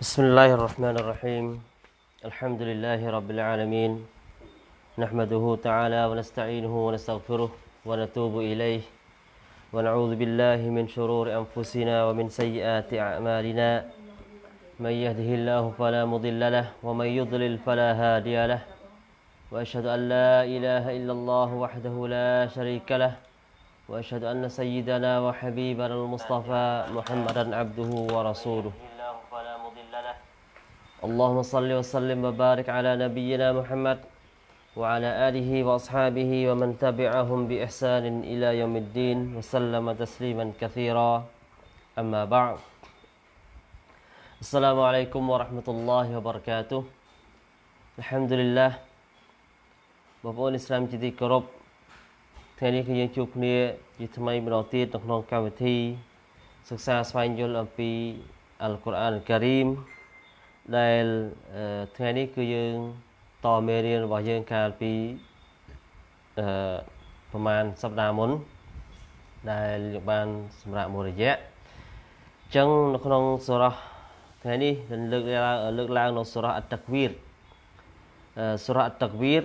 بسم الله الرحمن الرحيم الحمد لله رب العالمين نحمده تعالى ونستعينه ونستغفره ونتوب إليه ونعوذ بالله من شرور أنفسنا ومن سيئات أعمالنا من يهده الله فلا مضل له ومن يضلل فلا هادي له وأشهد أن لا إله إلا الله وحده لا شريك له وأشهد أن سيدنا وحبيبنا المصطفى محمدا عبده ورسوله اللهم صل وسلم وبارك على نبينا محمد وعلى آله وأصحابه ومن تبعهم بإحسان إلى يوم الدين وسلم تسليما كثيرا أما بعد السلام عليكم ورحمة الله وبركاته الحمد لله បងប្អូនអ៊ីស្លាមជាទីគោរពថ្ងៃនេះគឺយើងជួបគ្នាជាថ្មីម្ដងទៀតនៅក្នុងកម្មវិធីសិក្សាស្វែងយល់អំពីអល់កុរអានការីមដែលថ្ងៃនេះគឺយើងតមេរៀនរបស់យើងកាលពីអឺប្រហែលសប្ដាហ៍មុន ដែលយើងបាន សម្រាប់មួយរយៈអញ្ចឹងនៅក្នុងសូរ៉ាថ្ងៃនេះនឹងលើកឡើងលើកឡើងនៅសូរ៉ាអតតាកវីរសូរ៉ាអតតាកវីរ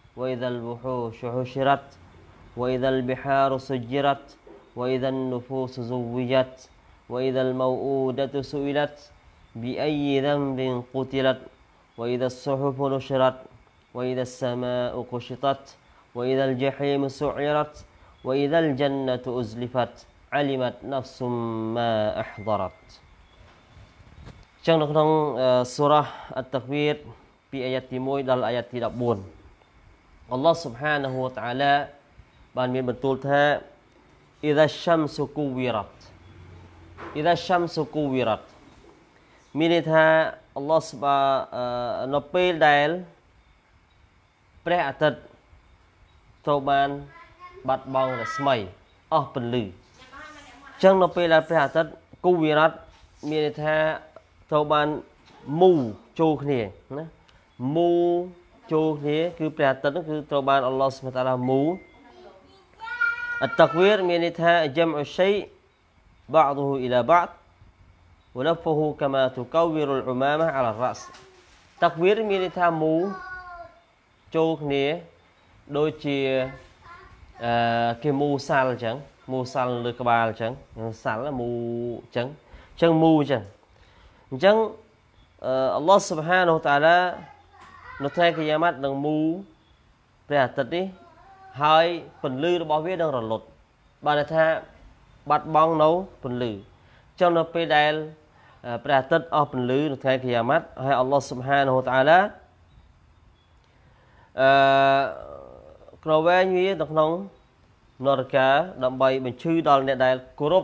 وإذا الوحوش حشرت وإذا البحار سجرت وإذا النفوس زوجت وإذا الموؤودة سئلت بأي ذنب قتلت وإذا الصحف نشرت وإذا السماء قشطت وإذا الجحيم سعرت وإذا الجنة أزلفت علمت نفس ما احضرت سورة آه، موي 1 آيات 14អល់ឡោះសុបហានហូតាឡាបានមានបន្ទូលថា إذا الشمس كورت إذا الشمس كورت មានន័យថាអល់ឡោះស្បានៅពេលដែលព្រះអាទិត្យត្រូវបានបាត់បង់រស្មីអស់ពន្លឺអញ្ចឹងនៅពេលដែលព្រះអាទិត្យគូវិរតមានន័យថាត្រូវបានមូចូលគ្នាណាមូចូលគ្នាគឺព្រះអាទិត្យនោះគឺត្រូវបានអល់ឡោះសុបតាឡាមូអតកវៀរមានន័យថាយ៉ាំអ៊ូសៃបាឌូហ៊ូអ៊ីឡាបាឌ ولفه كما تكور العمامة على الرأس តាក់វៀរមានន័យថាមូចូលគ្នាដូចជាអឺគេមូសាល់អញ្ចឹងមូសាល់លើក្បាលអញ្ចឹងសាល់មូអញ្ចឹងអញ្ចឹងមូអញ្ចឹងអញ្ចឹងអល់ឡោះស៊ុបហានូតាឡានៅថ្ងៃកយ៉ាម៉ាត់នឹងមូព្រះអាទិត្យនេះហើយពន្លឺរបស់វានឹងរលត់ បានន័យថាបាត់បង់នៅពន្លឺចំនៅពេលដែលព្រះអាទិត្យអស់ពន្លឺនៅថ្ងៃកយ៉ាម៉ាត់ហើយអល់ឡោះស៊ុបហានហូតាអាឡាអឺក្រវែងវានៅក្នុងនរកាដើម្បីបញ្ឈឺដល់អ្នកដែលគោរព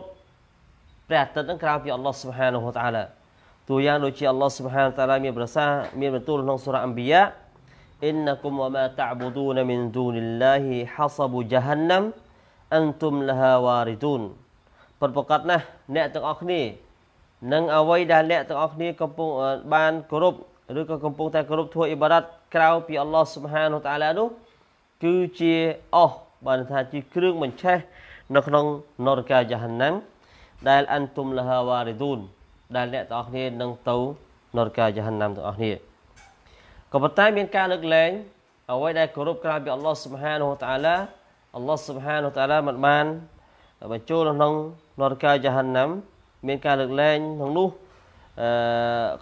ព្រះអាទិត្យនឹងក្រៅពីអល់ឡោះស៊ុបហានហូតាអាឡាទូយ៉ាងដូចជាអល់ឡោះស៊ុបហានតាឡាមានប្រសាមានបន្ទូលក្នុងសូរ៉ាអំប៊ីយ៉ា إنكم وما تعبدون من دون الله حصب جهنم أنتم لها واردون ពិតប្រាកដណាស់អ្នកទាំងអស់គ្នានឹងអ្វីដែលអ្នកទាំងអស់គ្នាកំពុងបានគោរពឬក៏កំពុងតែគោរពធ្វើអ៊ីបារ៉ាត់ក្រៅពីអល់ឡោះស៊ុបហានតាឡានោះគឺជាអស់បានថាជាគ្រឿងបញ្ឆេះនៅក្នុងនរកាយហានណាំដែលអានទុំលហាវ៉ារីឌូនដែលអ្នកទាំងអស់គ្នានឹងទៅនរកយហនំទាំងអស់គ្នាក៏ប៉ុន្តែមានការលើកលែងអ្វីដែលគោរពក្រៅពីអល់ឡោះស៊ុបហានហូតាឡាអល់ឡោះស៊ុបហានហូតាឡាមិនបានបញ្ចូលក្នុងនរកយហនំមានការលើកលែងក្នុងនោះអឺ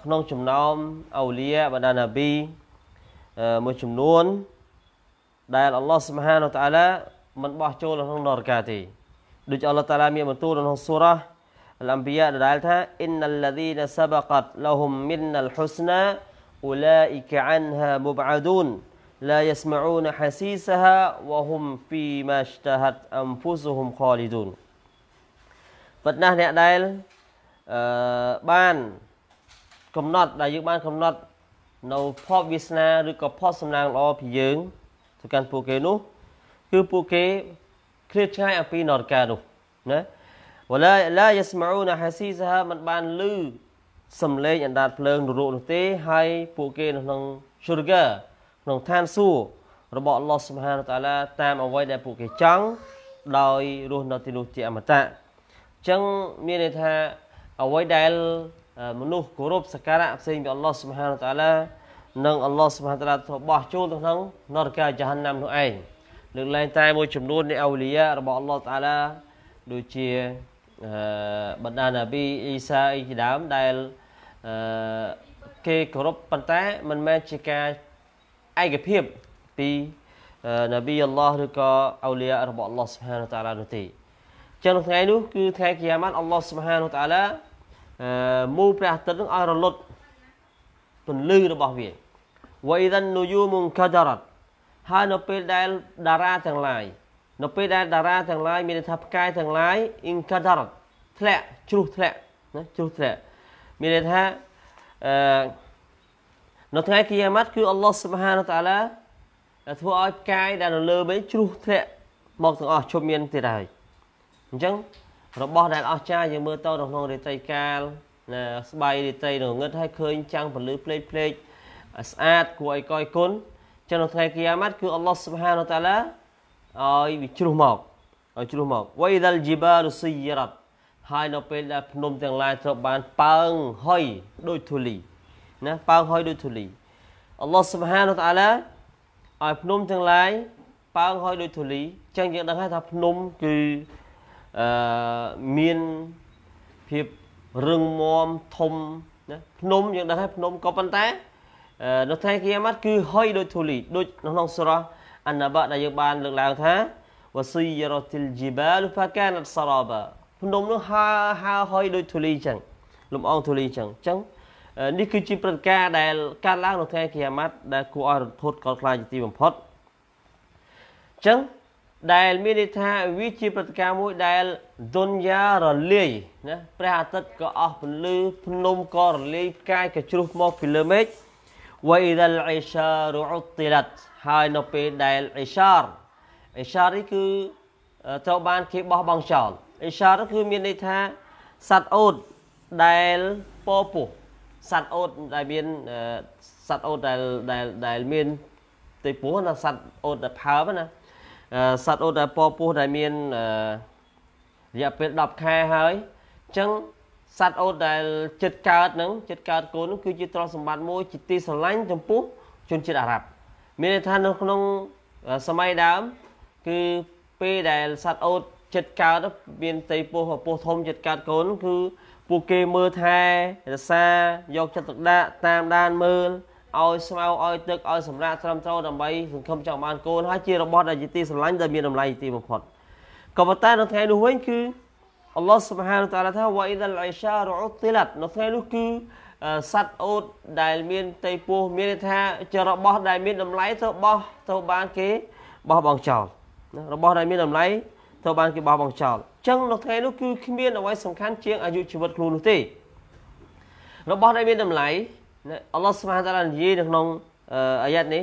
ក្នុងចំណោមអូលីយ៉ាបណ្ដាណាប៊ីមួយចំនួន ដែលអល់ឡោះស៊ុបហានហូតាឡាមិនបោះចូលក្នុងនរកទេដូចអល់ឡោះតាឡាមានបន្ទូលក្នុងសូរ៉ាអលំពីយ៉ាដដែលថាអ៊ីនណលឡាឌីណាសាបកាត់លហ៊ុមមីនណលហ៊ុស្ណាអ៊ូឡាអ៊ីកអានហាមុបអាឌូន لا يسمعون حسيسها وهم فيما اشتهت أنفسهم خالدون ពិតណាស់អ្នកដែលអឺបានកំណត់ដែលយើងបានកំណត់នៅភពវាសនាឬក៏ផុសសំណាងល្អពីយើងទៅកាន់ពួកគេនោះគឺពួកគេឃ្លាតឆ្ងាយអំពីនរកានោះណាវឡាឡាយស្មូនហាស៊ីសហមិនបានឮសំឡេងអណ្ដាតភ្លើងនរោនោះទេហើយពួកគេនៅក្នុងឈុរកាក្នុងឋានសួគ៌របស់អល់ឡោះសុបហានតាឡាតាមអ្វីដែលពួកគេចង់ដោយរស់នៅទីនោះជាអមតៈអញ្ចឹងមានន័យថាអ្វីដែលមនុស្សគោរពសក្ការៈផ្សេងពីអល់ឡោះសុបហានតាឡានិងអល់ឡោះសុបហានតាឡាទ្របោះចូលទៅក្នុងនរកយ៉ាហានណាមនោះឯងលើកឡើងតែមួយចំនួននៃអូលីយ៉ារបស់អល់ឡោះតាឡាដូចជាបណ្ដានប៊ីអ៊ីសាអីជាដើមដែលគេគោរពប៉ុន្តែ មិនមែនជាការឯកភាពពីនប៊ីអល់ឡោះឬក៏អូលីយ៉ារបស់អល់ឡោះស៊ុបហានតាឡានោះទេចឹងថ្ងៃនោះគឺថ្ងៃគីយ៉ាម៉ាត់អល់ឡោះស៊ុបហានតាឡាមូព្រះអាទិត្យនឹងឲ្យរលត់ពន្លឺរបស់វាវ៉ៃដាននូយូមុនកាដារ៉ាត់ហើយនៅពេលដែលតារាទាំងឡាយនៅពេលដែលតារាទាំងឡាយមានន័យថាផ្កាយទាំងឡាយ inkadar ធ្លាក់ជ្រុះធ្លាក់ណាជ្រុះធ្លាក់មានន័យថាអឺនៅថ្ងៃគីយ៉ាម៉ាត់គឺអល់ឡោះស៊ុបហានតាឡាធ្វើឲ្យផ្កាយដែលនៅលើវិញជ្រុះធ្លាក់មកទាំងអស់ជុំមានទៀតហើយអញ្ចឹងរបស់ដែលអស្ចារ្យយើងមើលទៅនៅក្នុងរាត្រីកាលណាស្បៃរាត្រីងងឹតឲ្យឃើញចាំងពលឺផ្លេកផ្លេកស្អាតគួរឲ្យកយគុណចឹងនៅថ្ងៃគីយ៉ាម៉ាត់គឺអល់ឡោះស៊ុបហានតាឡាឲ្យវាជ្រុះមកឲ្យជ្រុះមកវៃដលជីបារុស៊ីយរ៉ាត់ហើយនៅពេលដែលភ្នំទាំងឡាយត្រូវបានប៉ើងហុយដោយធូលី ណាប៉ើងហុយដោយធូលីអល់ឡោះស៊ុបហានតាឡាឲ្យ ភ្នំទាំងឡាយប៉ើងហុយដោយធូលីចឹងយើងដឹងហើយថាភ្នំគឺអឺមានភាពរឹងមាំធំណាភ្នំយើងដឹងហើយភ្នំក៏ប៉ុន្តែនៅថ្ងៃគីយ៉ាម៉ាត់គឺហុយដោយធូលី ដូចក្នុងស្រស់អនបៈដែលយើងបាន លើកឡើងថាវសុយរតិលជីបាលផាកានអសរបាភ្នំនោះហើហើហុយដូចធូលីចឹងលំអងធូលីចឹងចឹងនេះគឺជាព្រឹត្តិការណ៍ដែលកើតឡើងនៅថ្ងៃគីយ៉ាម៉ាត់ដែលគួរឲ្យរន្ធត់កលខ្លាចទីបំផុតចឹងដែលមានន័យថាវាជាព្រឹត្តិការណ៍មួយដែលឌុនយ៉ារលាយណាព្រះអាទិត្យក៏អស់ពន្លឺភ្នំក៏រលាយផ្កាយក៏ជ្រុះមកពីលើមេឃវ៉ៃដលអ៊ីសារុអ៊ុតតិឡាត់ហើយនៅពេលដែលអេសារអេសារនេះគឺត្រូវបានគេបោះបង់ចោលអេសារគឺមានន័យថាសត្វអូតដែលពពុះសត្វអូតដែលមានសត្វអូតដែលដែលដែលមានទេពោះណាសត្វអូតដែលផើបណាសត្វអូតដែលពពុះដែលមានរយៈពេល10ខែហើយអញ្ចឹងសត្វអូតដែលចិត្តកើតនឹងចិត្តកើតកូននឹងគឺជាទ្រព្យសម្បត្តិមួយជាទីស្រឡាញ់ចំពោះជនជាតិអារ៉ាប់មានន័យថានៅក្នុងសម័យដើមគឺពេលដែលសត្វអូតចិត្តកើតមានតីពោះពោះធំចិត្តកើតកូនគឺពួកគេមើលថែរសាយកចិត្តទុកដាក់តាមដានមើលឲ្យស្មៅឲ្យទឹកឲ្យសម្រាកត្រឹមត្រូវដើម្បីសង្គមចង់បានកូនហើយជារបស់ដែលជាទីស្រឡាញ់ដែលមានតម្លៃទីបំផុតក៏ប៉ុន្តែនៅថ្ងៃនោះវិញគឺអល់ឡោះស៊ុបហានតាឡាថាវ៉ៃដលអៃសារអ៊ុតទីឡាត់នៅថ្ងៃនោះគឺសัตว์អូតដែលមានតៃពោះមានន័យថាជារបស់ដែលមានតម្លៃទៅបោះទៅបានគេបោះបង់ចោលរបស់ដែលមានតម្លៃទៅបានគេបោះបង់ចោលអញ្ចឹងនៅថ្ងៃនោះគឺគ្មានអ្វីសំខាន់ជាងអាយុជីវិតខ្លួននោះទេរបស់ដែលមានតម្លៃអល់ឡោះស្មានតាឡានិយាយនៅក្នុងអាយ៉ាត់នេះ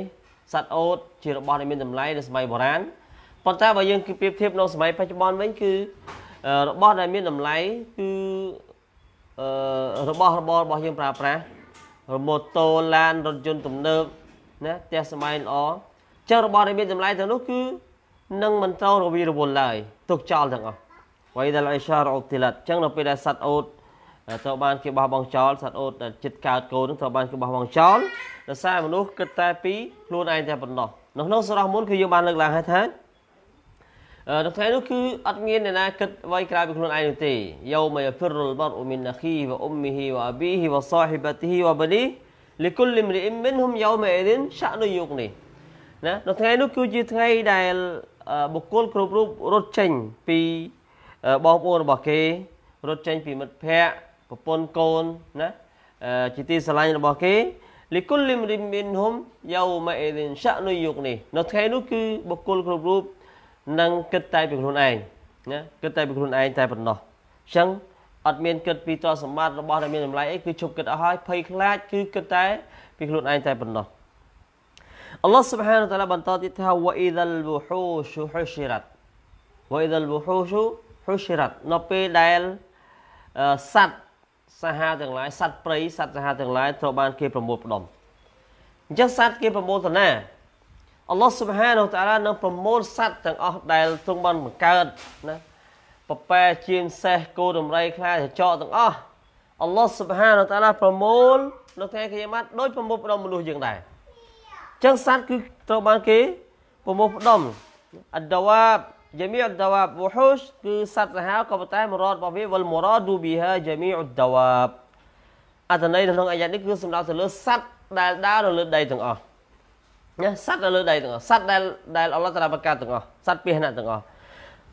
សัตว์អូតជារបស់ដែលមានតម្លៃនៅសម័យបុរាណប៉ុន្តែបើយើងគិតប្រៀបធៀបនៅសម័យបច្ចុប្បន្នវិញគឺ របស់ ដែលមានតម្លៃគឺរបស់របររបស់យើងប្រើប្រាស់ម៉ូតូឡានរថយន្តទំនើបណាផ្ទះសម័យល្អចឹងរបស់ដែលមានតម្លៃទាំងនោះគឺនឹងមិនត្រូវរវីរវល់ឡើយទុកចោលទាំងអស់វៃដលអ៊ីសារអូទីឡាត់ចឹងនៅពេលដែលសត្វអូតត្រូវបានគេបោះបង់ចោលសត្វអូតដែលចិត្តកើតកូននឹងត្រូវបានគេបោះបង់ចោលដោយសារមនុស្សគិតតែពីខ្លួនឯងតែប៉ុណ្ណោះនៅក្នុងសារ៉ោះមុនគឺយើងបានលើកឡើងហើយថាដល់ថ្ងៃនោះគឺអត់មានអ្នកណាគិតអ្វីក្រៅពីខ្លួនឯងនោះទេយោមយហ្វិរុលបរអ៊ូមីនអហ៊ីវអ៊ុមីហ៊ីវអាប៊ីហ៊ីវសាហ៊ីបតិហ៊ីវបនីលិគុលលីមរីអ៊ីមមីនហ៊ុមយោមអ៊ីឌិនឆានុយុកនេះណាដល់ថ្ងៃនោះគឺជាថ្ងៃដែលបុគ្គលគ្រប់រូបរត់ចេញពីបងប្អូនរបស់គេរត់ចេញពីមិត្តភ័ក្តិប្រពន្ធកូនណាជាទីស្រឡាញ់របស់គេលិគុលលីមរីអ៊ីមមីនហ៊ុមយោមអ៊ីឌិនឆានុយុកនេះនៅថ្ងៃនោះគឺបុគ្គលគ្រប់រូបរត់និងគិតតែពីខ្លួនឯងណាគិតតែពីខ្លួនឯងតែប៉ុណ្ណោះអញ្ចឹងអត់មានគិតពីទ្រព្យសម្បត្តិរបស់ដែលមានតម្លៃអីគឺជប់គិតអស់ហើយភ័យខ្លាចគឺគិតតែពីខ្លួនឯងតែប៉ុណ្ណោះអល់ឡោះ سبحانه และ تعالى បន្តទៀតថា wa idhal wuhushu hushirat wa idhal wuhushu hushirat នៅពេលដែលសัตว์សាហាវទាំងឡាយសัตว์ព្រៃសัตว์សាហាវទាំងឡាយត្រូវបាន គេប្រមូលផ្ដុំអញ្ចឹងសัตว์គេប្រមូលតាណាអល់ឡោះសុបហានុតាឡានឹងប្រមូលសត្វទាំងអស់ដែលទ្រង់បានបង្កើតណាពប៉ែជាងសេះគោដំរីខ្លាចចកទាំងអស់អល់ឡោះសុបហានុតាឡាប្រមូលនៅថ្ងៃគីយ៉ាម៉ាត់ដោយប្រមូលផ្ដុំមនុស្សយើងដែរអញ្ចឹងសត្វគឺត្រូវបានគេប្រមូលផ្ដុំអដវ៉ាបជាមីអដវ៉ាបវហ៊ូស គឺសត្វសាហាវក៏ប៉ុន្តែមរតរបស់វាវលមរដូប៊ីហាជាមីអដវ៉ាបអត្ថន័យក្នុងអាយ៉ានេះគឺសំដៅទៅលើសត្វដែលដើរនៅលើដីទាំងអស់ណាសត្វនៅលើដីទាំងអស់សត្វដែលដែលអល់ឡោះតាឡាបង្កើតទាំងអស់សត្វពាហនៈទាំងអស់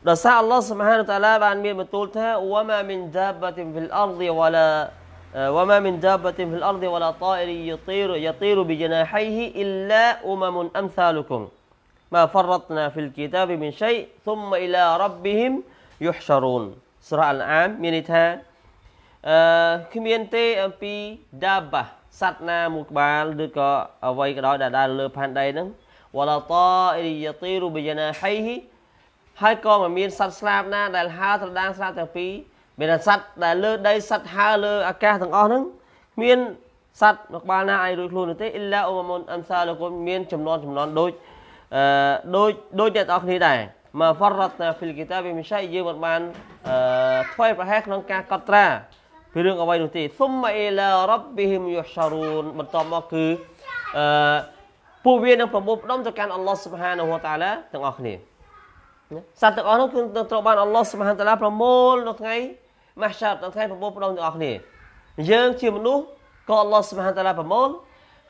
ដោយសារអល់ឡោះសុបហានតាឡាបានមានបន្ទូលថាវ៉ាម៉ាមីនដាបតិហ្វីលអរឌីវ៉ាឡា وما من دابة في الأرض ولا طائر يطير يطير بجناحيه إلا أمم أمثالكم ما فرطنا في الكتاب من شيء ثم إلى ربهم يحشرون ស្រះអល់អាមមានន័យថាអឺគ្មានទេអំពីដាបាសត្វណាមួយក្បាលឬក៏អ្វីក៏ដោយដែលដើរលើផែនដីហ្នឹងវឡតអ៊ីយ៉ាទីរូប៊ីយ៉ាណាហៃហើយក៏មិនមានសត្វស្លាបណា ដែលហើរត្រដាងស្លាបទាំងពីរមានសត្វដែលលើ ដីសត្វហើរលើអាកាសទាំងអស់ហ្នឹងមាន សត្វមួយក្បាលណាអាចរួចខ្លួននោះទេអ៊ីឡាអ៊ុមមុនអមសាលគុនមានចំនួនចំនួនដូចអឺដូចដូចអ្នកទាំងអស់គ្នាដែរមក فرطنا في الكتاب មិនឆៃយើងមិនបានអឺធ្វើប្រហែសក្នុងការកត់ត្រាពីរឿងអ្វីនោះទេសុំអេឡារ៉ាប់ប៊ីហ៊ីមយូសារូនបន្តមកគឺអឺពួកវានឹងប្រមូលផ្ដុំទៅកាន់អល់ឡោះស៊ុបហានហូតាឡាទាំងអស់គ្នាសត្វទាំងអស់នោះគឺនឹងត្រូវបានអល់ឡោះស៊ុបហានតាឡាប្រមូលនៅថ្ងៃម៉ាស់ឆាតនៅថ្ងៃប្រមូលផ្ដុំទាំងអស់គ្នាយើងជាមនុស្សក៏អល់ឡោះស៊ុបហានតាឡាប្រមូល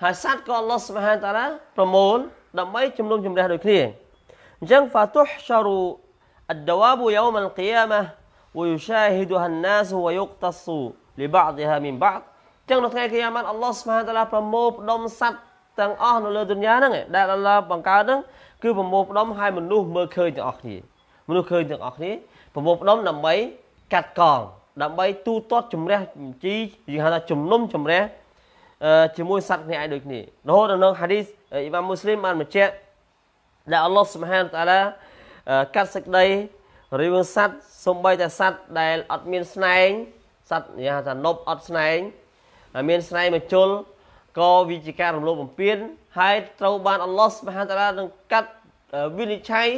ហើយសត្វក៏អល់ឡោះស៊ុបហានតាឡាប្រមូលដើម្បីជំនុំជម្រះដូចគ្នាអញ្ចឹងហ្វាទុះឆារូអដវ៉ាប៊ូយ៉ោមអលគីយ៉ាម៉ា ويشاهدها الناس ويقتص لبعضها من بعض ចឹងនៅថ្ងៃគីយ៉ាម៉ាត់អល់ឡោះស្មាតាឡាប្រមូលផ្ដុំសត្វទាំងអស់នៅលើទុនយ៉ាហ្នឹងដែលអល់ឡោះបង្កើតហ្នឹង គឺប្រមូលផ្ដុំឲ្យមនុស្សមើលឃើញទាំងអស់គ្នាមនុស្សឃើញទាំងអស់គ្នាប្រមូលផ្ដុំដើម្បីកាត់កង ដើម្បីទូទាត់ជំរះជីយើងហៅថាជំនុំជំរះជាមួយសត្វគ្នាឯងដូចគ្នារហូតដល់នៅហាឌីសអ៊ីម៉ាមមូស្លីមបានបញ្ជាក់ដែលអល់ឡោះស៊ុបហានតាឡាកាត់សេចក្តីរឿងសត្វសំបីតែសัตว์ដែលអត់មានស្នែងសัตว์និយាយថានប់អត់ស្នែងមានស្នែងមកជុលក៏វាជាការរំលោភបំពាន ហើយត្រូវបានអល់ឡោះសុបហានតាឡានឹងកាត់វិនិច្ឆ័យ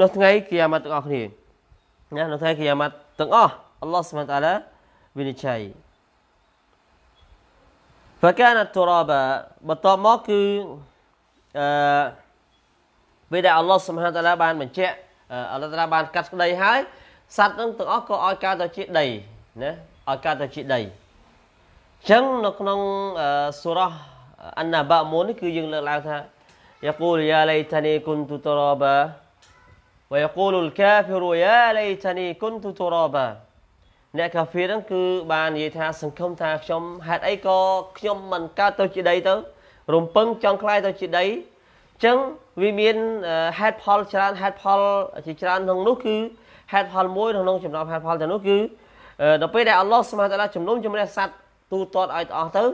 នៅថ្ងៃកិយាមាត់ទាំងអស់គ្នាណានៅថ្ងៃកិយាមាត់ទាំងអស់អល់ឡោះសុបហានតាឡាវិនិច្ឆ័យ فكان التراب បន្ទាប់មកគឺអឺពេលដែលអល់ឡោះសុបហានតាឡាបានបញ្ជាក់អល់ឡោះតាឡាបានកាត់ក្តីហើយសត្វនឹងទាំងអស់ក៏ឲ្យកើតទៅជាដីណាឲ្យកើតទៅជាដីអញ្ចឹងនៅក្នុងសូរ៉ាអានណាបាមុននេះគឺយើងលើកឡើងថា يقول يا ليتني كنت ترابا ويقول الكافر يا ليتني كنت ترابا អ្នកកាហ្វេហ្នឹង គឺបាននិយាយថា សង្ឃឹមថាខ្ញុំហេតុអីក៏ខ្ញុំមិនកើតទៅជាដីទៅរំពឹងចង់ខ្លាយទៅជាដីអញ្ចឹងវាមានហេតុផលច្រើនហេតុផលជាច្រើនក្នុងនោះគឺហេតុផលមួយក្នុងចំណោមហេតុផលទាំងនោះគឺដល់ពេលដែលអល់ឡោះស្មាតឡាជំនុំជំរះសัตว์ទូទាត់ឲ្យទាំងអស់ទៅ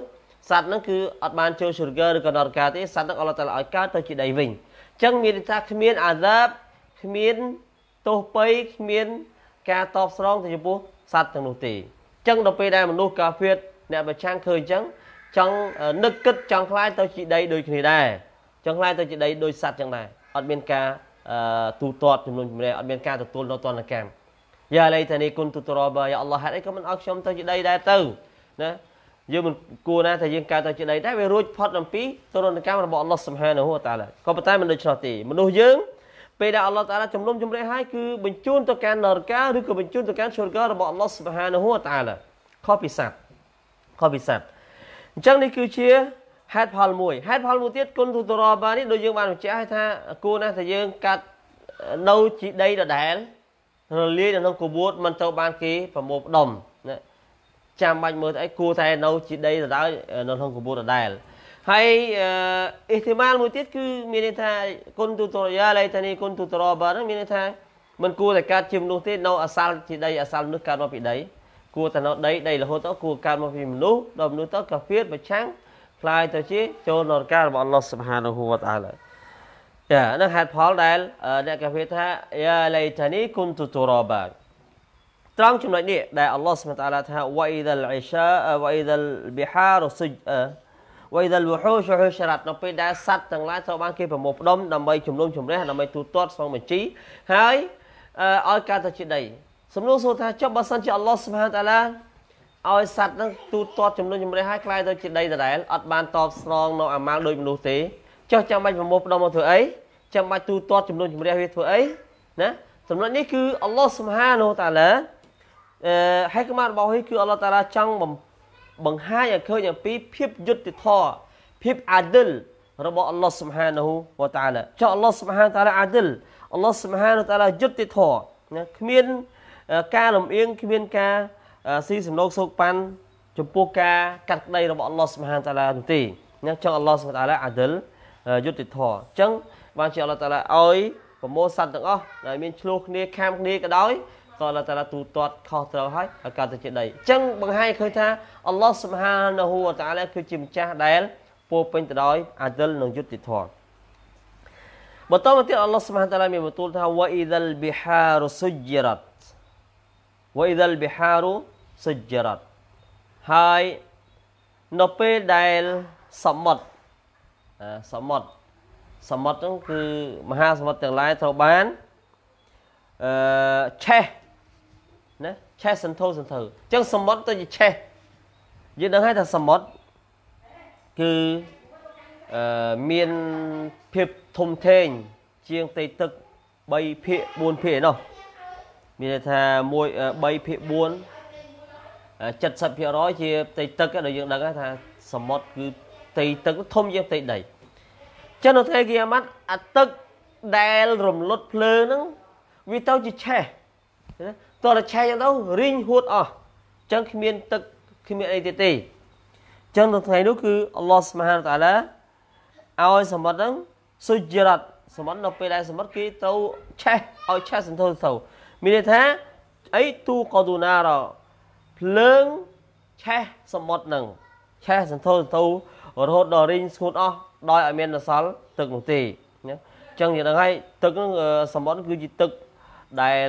សัตว์ហ្នឹងគឺអត់បានចូលឈឺហ្គើឬក៏នរកាទេសัตว์ហ្នឹងអល់ឡោះតែឲ្យកើតទៅជាដីវិញអញ្ចឹងមានថាគ្មានអាដាបគ្មានទោសពៃគ្មានការតបស្នងទៅចំពោះសัตว์ទាំងនោះទេអញ្ចឹងដល់ពេលដែលមនុស្សកាហ្វៀតអ្នកប្រឆាំងឃើញអញ្ចឹងចង់នឹកគិតចង់ខ្លាយទៅជាដីដូចគ្នាដែរចង់ខ្លាយទៅជាដីដូចសัตว์ចឹងដែរអត់មានការទូទាត់ចំនួនជំរះអត់មានការទទួលនៅទណ្ឌកម្មយ៉ាឡៃតានីគុនទុត្របាយ៉ាអល់ឡោះហេតុអីក៏មិនឲ្យខ្ញុំទៅជាដីដែរទៅណាយើងមិនគួរណាថាយើងកើតទៅជាដីដែរវារួចផុតអំពីទរណកម្មរបស់អល់ឡោះសុបហានាហ៊ូតាឡាក៏ប៉ុន្តែមិនដូច្នោះទេមនុស្សយើងពេលដែលអល់ឡោះតាឡាជំនុំជម្រះហើយគឺបញ្ជូនទៅកាន់នរកាឬក៏បញ្ជូនទៅកាន់ឈុរការបស់អល់ឡោះសុបហានាហ៊ូតាឡាខុសពីសត្វខុសពីសត្វអញ្ចឹងនេះគឺជាហេតុផលមួយហេតុផលមួយទៀតគុណទុតរបានេះដូចយើងបានបញ្ជាក់ឲ្យថាគួរណាស់តែយើងកាត់នៅជីដីដដែលរលាយនៅក្នុងកបួតមិនទៅបានគេប្រមូលផ្ដុំណាចាំបាច់មើលទៅអីគួរតែនៅជីដីដដែលនៅក្នុងកបួតដដែលហើយអ៊ីទីម៉ាលមួយទៀតគឺមានន័យថាគុណទុតរយាឡៃតានីគុណទុតរបានោះមានន័យថាមិនគួរតែកាត់ជាមនុស្សទេនៅអសាលជីដីអសាលមនុស្សកើតមកពីដីគួរតែនៅដីដីរហូតទៅគួរកើតមកពីមនុស្សដល់មនុស្សទៅកាហ្វៀតប្រឆាំងក្លាយទៅជាចូលនរការរបស់អល់ឡោះស៊ុបហានហ៊ូវតាឡាចានឹងហេតុផលដែលអ្នកកាហ្វេថាយ៉ាឡៃតានីគុនទុទូរ៉ាបាត្រង់ចំណុចនេះដែលអល់ឡោះស៊ុបហានតាឡាថាវ៉ៃដាលអ៊ីសាវ៉ៃដាលប៊ីហារសុជវ៉ៃដាលវហ៊ូសហ៊ូសរ៉ាត់នៅពេលដែលសត្វទាំងឡាយត្រូវបានគេប្រមូលផ្ដុំដើម្បីជំនុំជម្រះដើម្បីទូទាត់ស្វងបញ្ជីហើយឲ្យកើតទៅជាដីសំណួរសួរថាចុះបើសិនជាអល់ឡោះស៊ុបហានតាឡាឲ្យសัตว์នឹងទូទាត់ចំនួនជំរះឲ្យคล้ายទៅជាដីដដែលអត់បានតបស្នងនៅអាម៉ាល់ដោយមនុស្សទេចុះចាំបាច់ប្រមូលផ្ដុំមកធ្វើអីចាំបាច់ទូទាត់ចំនួនជំរះវាធ្វើអីណាសំណុចនេះគឺអល់ឡោះសុបហានូតាឡាអឺហេកម៉ារបស់នេះគឺអល់ឡោះតាឡាចង់បង្ហាញឲ្យឃើញអំពីភាពយុត្តិធម៌ភាពអាឌិលរបស់អល់ឡោះសុបហានូវតាឡាចុះអល់ឡោះសុបហាតាឡាអាឌិលអល់ឡោះសុបហានូតាឡាយុត្តិធម៌ណាគ្មានការលំអៀងគ្មានការស៊ីសំឡូកសោកប៉ាន់ចំពោះការកាត់ក្តីរបស់អល់ឡោះសុបហានតាឡានោះទេណាចឹងអល់ឡោះសុបហានតាឡាអាដិលយុត្តិធម៌ចឹងបានជាអល់ឡោះតាឡាឲ្យប្រមូលសត្វទាំងអស់ដែលមានឆ្លោះគ្នាខាមគ្នាក៏ដោយក៏អល់ឡោះតាឡាទូទាត់ខុសត្រូវហើយឲ្យកើតទៅជាដីចឹងបង្ហាញឃើញថាអល់ឡោះសុបហានហូវតាឡាគឺជាម្ចាស់ដែលពោពេញទៅដោយអាដិលនិងយុត្តិធម៌បន្តមកទៀតអល់ឡោះសុបហានតាឡាមានបន្ទូលថាវ៉ៃដលប៊ីហារុសុយរ៉ាត់វៃដលបិហារូសុជរតហើយនៅពេលដែលសមុទ្រសមុទ្រសមុទ្រហ្នឹង គឺមហាសមុទ្រទាំងឡាយត្រូវបានអឺឆេះណាឆេះសន្ធោសន្ធើអញ្ចឹងសមុទ្រទៅជាឆេះយើងដឹងហើយថាសមុទ្រគឺអឺមានភាពធំធេងជាងផ្ទៃទឹក3ភាគ4ភាគឯណោះមានន័យថា1 3ភាគ4 70%ជាផ្ទៃទឹកដែលយើងដឹងថាសមុទ្រគឺផ្ទៃទឹកធំជាងផ្ទៃដីចឹងនៅថ្ងៃគីយ៉ាម៉ាត់អាទឹកដែលរំលត់ភ្លើងហ្នឹងវាទៅជាឆេះតោះតែឆេះចឹងទៅរីងហួតអស់ចឹងគ្មានទឹកគ្មានអីទៀតទេចឹងនៅថ្ងៃនោះគឺអល់ឡោះស្មាហានតាឡាឲ្យសមុទ្រហ្នឹង សុជរ៉ាត់សមុទ្រនៅពេលដែលសមុទ្រគេទៅ ឆេះឲ្យឆេះសន្ធោសន្ធោមានន័យថាអីទូកដូណារភ្លើងឆេះសមុទ្រនឹងឆេះសន្ធោសន្ធោរហូតដល់រីងស្ងួតអស់ដោយអត់មានអសល់ទឹកនោះទេណាអញ្ចឹងយើងដឹងហើយទឹកនឹងសមុទ្រគឺជាទឹកដែល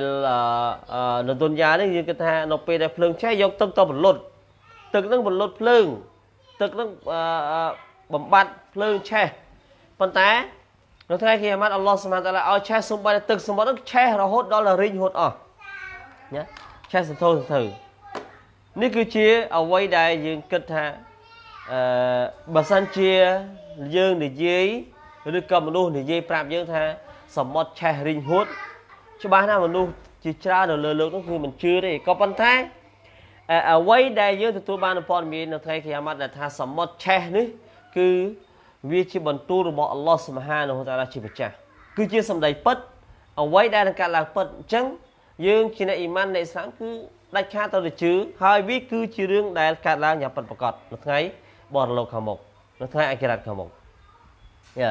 នៅទុនយ៉ានេះយើងគិតថានៅពេលដែលភ្លើងឆេះយកទឹកទៅបលុតទឹកនឹងបលុតភ្លើងទឹកនឹងបំបត្តិភ្លើងឆេះប៉ុន្តែនៅថ្ងៃគីយ៉ាម៉ាត់អល់ឡោះសុបហានតាឡាឲ្យឆេះសម្បត្តិទឹកសម្បត្តិនោះឆេះរហូតដល់រីងហូតអស់ណាឆេះសន្ធោសន្ធើនេះគឺជាអ្វីដែលយើងគិតថាអឺបើសិនជាយើងនិយាយឬក៏មនុស្សនិយាយប្រាប់យើងថាសមុទ្រឆេះរីងហួតច្បាស់ណាស់មនុស្សជាច្រើននៅលើលោកនោះគឺមិនជឿទេក៏ប៉ុន្តែអ្វីដែលយើងទទួលបានព័ត៌មាននៅថ្ងៃគីយ៉ាម៉ាត់ដែលថាសមុទ្រឆេះនេះគឺវាជាបន្ទូលរបស់អល់ឡោះសុបហានហូតាឡាជាម្ចាស់គឺជាសម្ដីពិតអ្វីដែលនឹងកើតឡើងពិតអញ្ចឹងយើងជាអ្នកអ៊ីម៉ាននៃអ៊ីស្លាមគឺដាច់ខាតទៅលើជឿហើយវាគឺជារឿងដែលកើតឡើងយ៉ាងពិតប្រាកដនៅថ្ងៃបរលោកខាងមុខនៅថ្ងៃអាគិរ៉ាតខាងមុខយ៉ា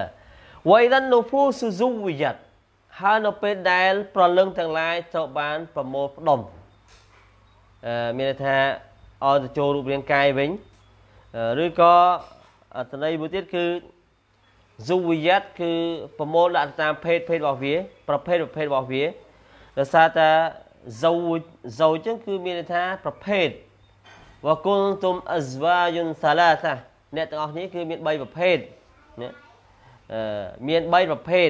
វ៉ៃដាននូហ្វូស៊ូស៊ូវីយ៉ាត់ហើយនៅពេលដែល ប្រលឹងទាំងឡាយត្រូវបានប្រមូលផ្ដុំអឺមានន័យថាឲ្យទៅចូលរូបរាងកាយវិញឬក៏តន័យមួយទៀតគឺហ្សូវីយ៉ាត់គឺប្រមូលដាក់តាមភេទភេទរបស់វាប្រភេទប្រភេទរបស់វាដោយសារតែហ្សូហ្សូចឹងគឺមានន័យថាប្រភេទវកុលទុមអស្វាយុនសាឡាសាអ្នកទាំងអស់នេះគឺមាន3ប្រភេទណាអឺមាន3ប្រភេទ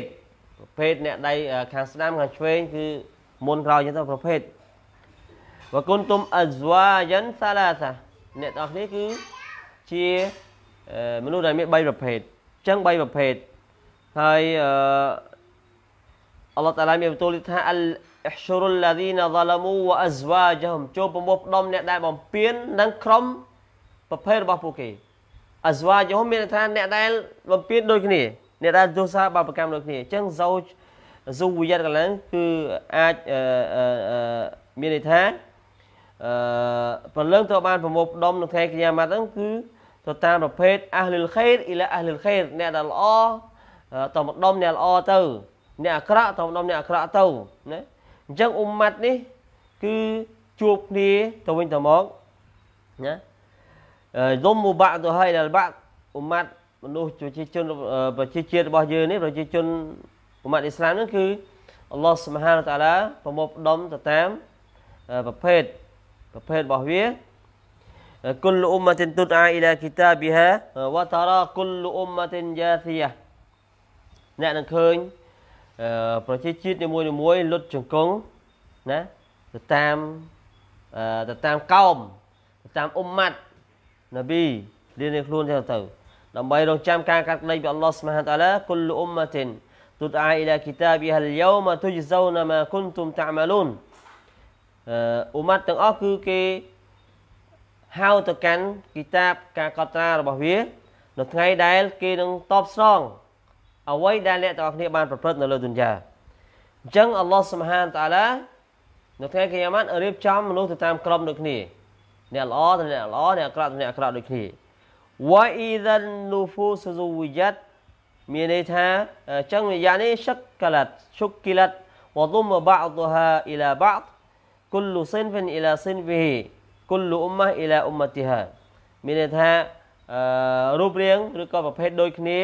ប្រភេទអ្នកដៃខាងស្ដាំខាងឆ្វេងគឺមុនក្រោយចឹងទៅប្រភេទវកុលទុមអស្វាយុនសាឡាសាអ្នកទាំងអស់នេះគឺជាមនុស្សដែលមាន3ប្រភេទអញ្ចឹង3ប្រភេទហើយអអល់ឡោះតាឡាមានបន្ទូលថាអលអ៊ីហ្ស៊ុរុលឡាឌីណាហ្សាឡាមូវ៉ាអស្វាជហុមចូលប្រមោះផ្ដុំអ្នកដែលបំពាននិងក្រុមប្រភេទរបស់ពួកគេអស្វាជហុមមានន័យថាអ្នកដែលបំពានដូចគ្នាអ្នកដែលទោសាបាបកម្មដូចគ្នាអញ្ចឹងសោចសូវយៈកលាំងគឺអាចមានន័យថាអឺប្រលឹងទៅបានប្រមោះផ្ដុំនៅថ្ងៃកញ្ញាម៉ាត់ហ្នឹងគឺទៅតាមប្រភេទអះលិលខេរអ៊ីឡាអះលិលខេរអ្នកដែលល្អទៅម្ដុំអ្នកល្អទៅអ្នកអាក្រក់ទៅម្ដុំអ្នកអាក្រក់ទៅណាអញ្ចឹងអ៊ុម៉ាត់នេះគឺជួបគ្នាទៅវិញទៅមកណាយមបាក់ទៅហើយដល់បាក់អ៊ុម៉ាត់មនុស្សប្រជាជនប្រជាជាតិរបស់យើងនេះប្រជាជនអ៊ុម៉ាត់អ៊ីស្លាមនោះគឺអល់ឡោះសុបហានតាឡាប្រមូលផ្ដុំទៅតាមប្រភេទប្រភេទរបស់វា kullu ummatin tud'a ila kitabiha wa tara kullu ummatin jathiyah អ្នកនឹងឃើញប្រជាជាតិនីមួយនីមួយលុតចង្គង់ណាទៅតាមទៅតាមកោមទៅតាមអ៊ុមម៉ាត់នប៊ីរៀននេះខ្លួនចឹងទៅដើម្បីរងចាំការកាត់ក្តីពីអល់ឡោះស្មាហតាឡាគុលអ៊ុមម៉ាទិនទុតអាអ៊ីឡាគីតាប៊ីហាលយ៉ូមទុជហ្សូនម៉ាគុនទុំតាម៉ាលូនអ៊ុមម៉ាត់ទាំងអស់គឺគេហៅទៅកាន់គីតាបការកត់ត្រារបស់វា នៅថ្ងៃដែល គេនឹងតបស្នងអ្វីដែលអ្នកទាំងអស់គ្នាបានប្រព្រឹត្តនៅលើទុនយ៉ាអញ្ចឹងអល់ឡោះសុបហានតាឡានៅថ្ងៃកញ្ញាម៉ាត់រៀបចំមនុស្សទៅតាម ក្រុមដូចគ្នាអ្នកល្អទៅអ្នកល្អអ្នកអាក្រក់ទៅអ្នកអាក្រក់ដូចគ្នាវ៉ៃអ៊ីដាននូហ្វូសូស៊ូវីយ៉ាត់មានន័យថាអញ្ចឹងយ៉ាងនេះឈឹកកលាត់ឈុកគីឡាត់វ៉ឌុមបាអ៊ឌូហាអ៊ីឡាបាអ៊ឌគុលសិនវិនអ៊ីឡាសិនវីគុលអ៊ុមម៉ាអ៊ីឡាអ៊ុមម៉ាទីហាមានន័យថារូបរាងឬក៏ប្រភេទដូចគ្នា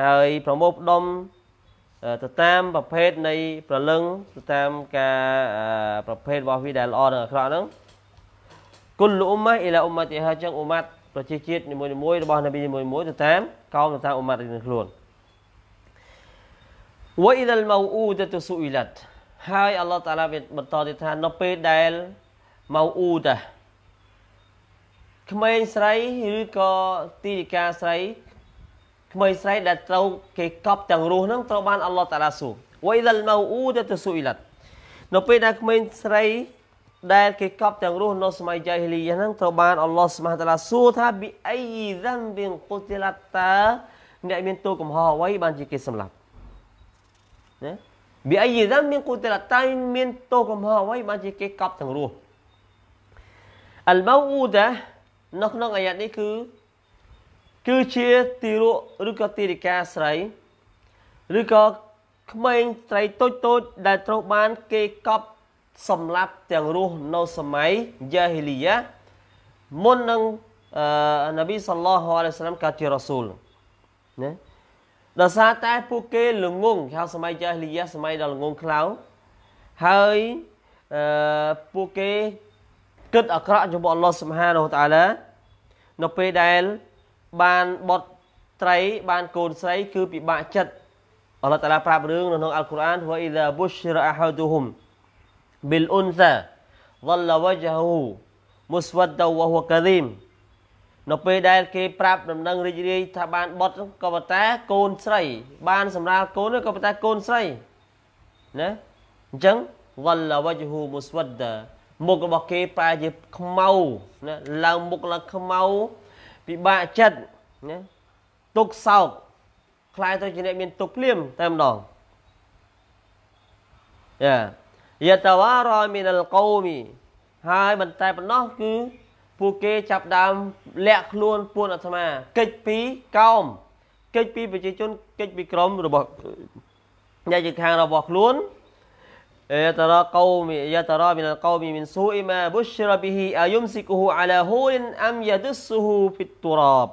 ហើយប្រមូលផ្ដុំទៅតាមប្រភេទនៃប្រលឹងទៅតាមការប្រភេទរបស់វាដែលល្អនិងអាក្រក់ហ្នឹងគុលអ៊ុមម៉ាអ៊ីឡាអ៊ុមម៉ាទីហាចឹងអ៊ុម៉ាត់ប្រជាជាតិនីមួយៗរបស់នប៊ីនីមួយៗទៅតាមកោមទៅតាមអ៊ុម៉ាត់រៀងខ្លួនវ៉ៃដលម៉ៅអ៊ូដតស៊ូអ៊ីឡាត់ហើយអល់ឡោះតាឡាបានបន្តទៀតថានៅពេលដែលម៉ៅអ៊ូដាក្មេងស្រីឬក៏ទីនិកាស្រីក្មេងស្រីដែលត្រូវគេកប់ទាំងរស់នឹងត្រូវបាន អល់ឡោះតាឡាសួរវៃដលម៉ៅអ៊ូតទៅស៊ូអ៊ីឡាត់នៅពេលដែលក្មេងស្រីដែលគេកប់ទាំងរស់នៅសម័យចាហីលីយ៉ាហ្នឹងត្រូវបានអល់ឡោះស្មាតាឡាសួរថាប៊ីអៃដាំប៊ីនកូទីឡាតាអ្នកមានទូកំហុសអ្វីបានជាគេសម្លាប់ណាប៊ីអៃដាំប៊ីនកូទីឡាតាមានទូកំហុសអ្វីបានជាគេកប់ទាំងរស់អលម៉ៅអ៊ូតានៅក្នុងអាយ៉ាតនេះគឺគឺជាទីរក់ឬក៏ទីរិកាស្រីឬក៏ក្មេងស្រីតូចតូចដែលត្រូវបាន គេកប់សម្លាប់ទាំងរស់នៅសម័យយ៉ាហ៊ីលីយ៉ាមុននឹងអឺនប៊ីសល្លោះអាឡៃសាឡាមកើតជារ៉ាស៊ូលណាដោយសារតែ ពួកគេល្ងងហៅសម័យយ៉ាហ៊ីលីយ៉ាសម័យដល់ល្ងងខ្លៅហើយអឺពួកគេគិតអាក្រក់ចំពោះអល់ឡោះសុបហានអូតាឡានៅពេលដែលបានបត់ត្រីបានកូនស្រី គឺពិបាកចិត្តអល់ឡោះតាឡាប្រាប់រឿងនៅក្នុងអល់កុរអានវ៉ៃឡាបុស្រអាហាឌូហ៊ុមប៊ីលអ៊ុនសាវ៉លឡាវ៉ាជហ៊ូមុស្វតដវ៉ាហ៊ូកាឌីមនៅពេលដែល គេ ប្រាប់ដំណឹងរីករាយថាបានបត់ក៏ប៉ុន្តែកូនស្រី បានសម្រាលកូនក៏ប៉ុន្តែកូនស្រីណាអញ្ចឹងវ៉លឡាវ៉ាជហ៊ូមុស្វតដាមុខរបស់គេប្រែជាខ្មៅណាឡើងមុខឡើងខ្មៅពិបាកចិត្តណាទុកសោកខ្លាយទៅជាអ្នកមានទុកភ្លាមតែម្ដងយ៉ាយតវ៉ារ៉មីនលកូមីហើយមិនតែប៉ុណ្ណោះគឺពួកគេចាប់ដើមលាក់ខ្លួនពួនអាត្មាកិច្ចពីកោមកិច្ចពីប្រជាជនកិច្ចពីក្រមរបស់អ្នកជាខាងរបស់ខ្លួន يترى قوم يترى من القوم من سوء ما بشر به أيمسكه على هون أم يدسه في التراب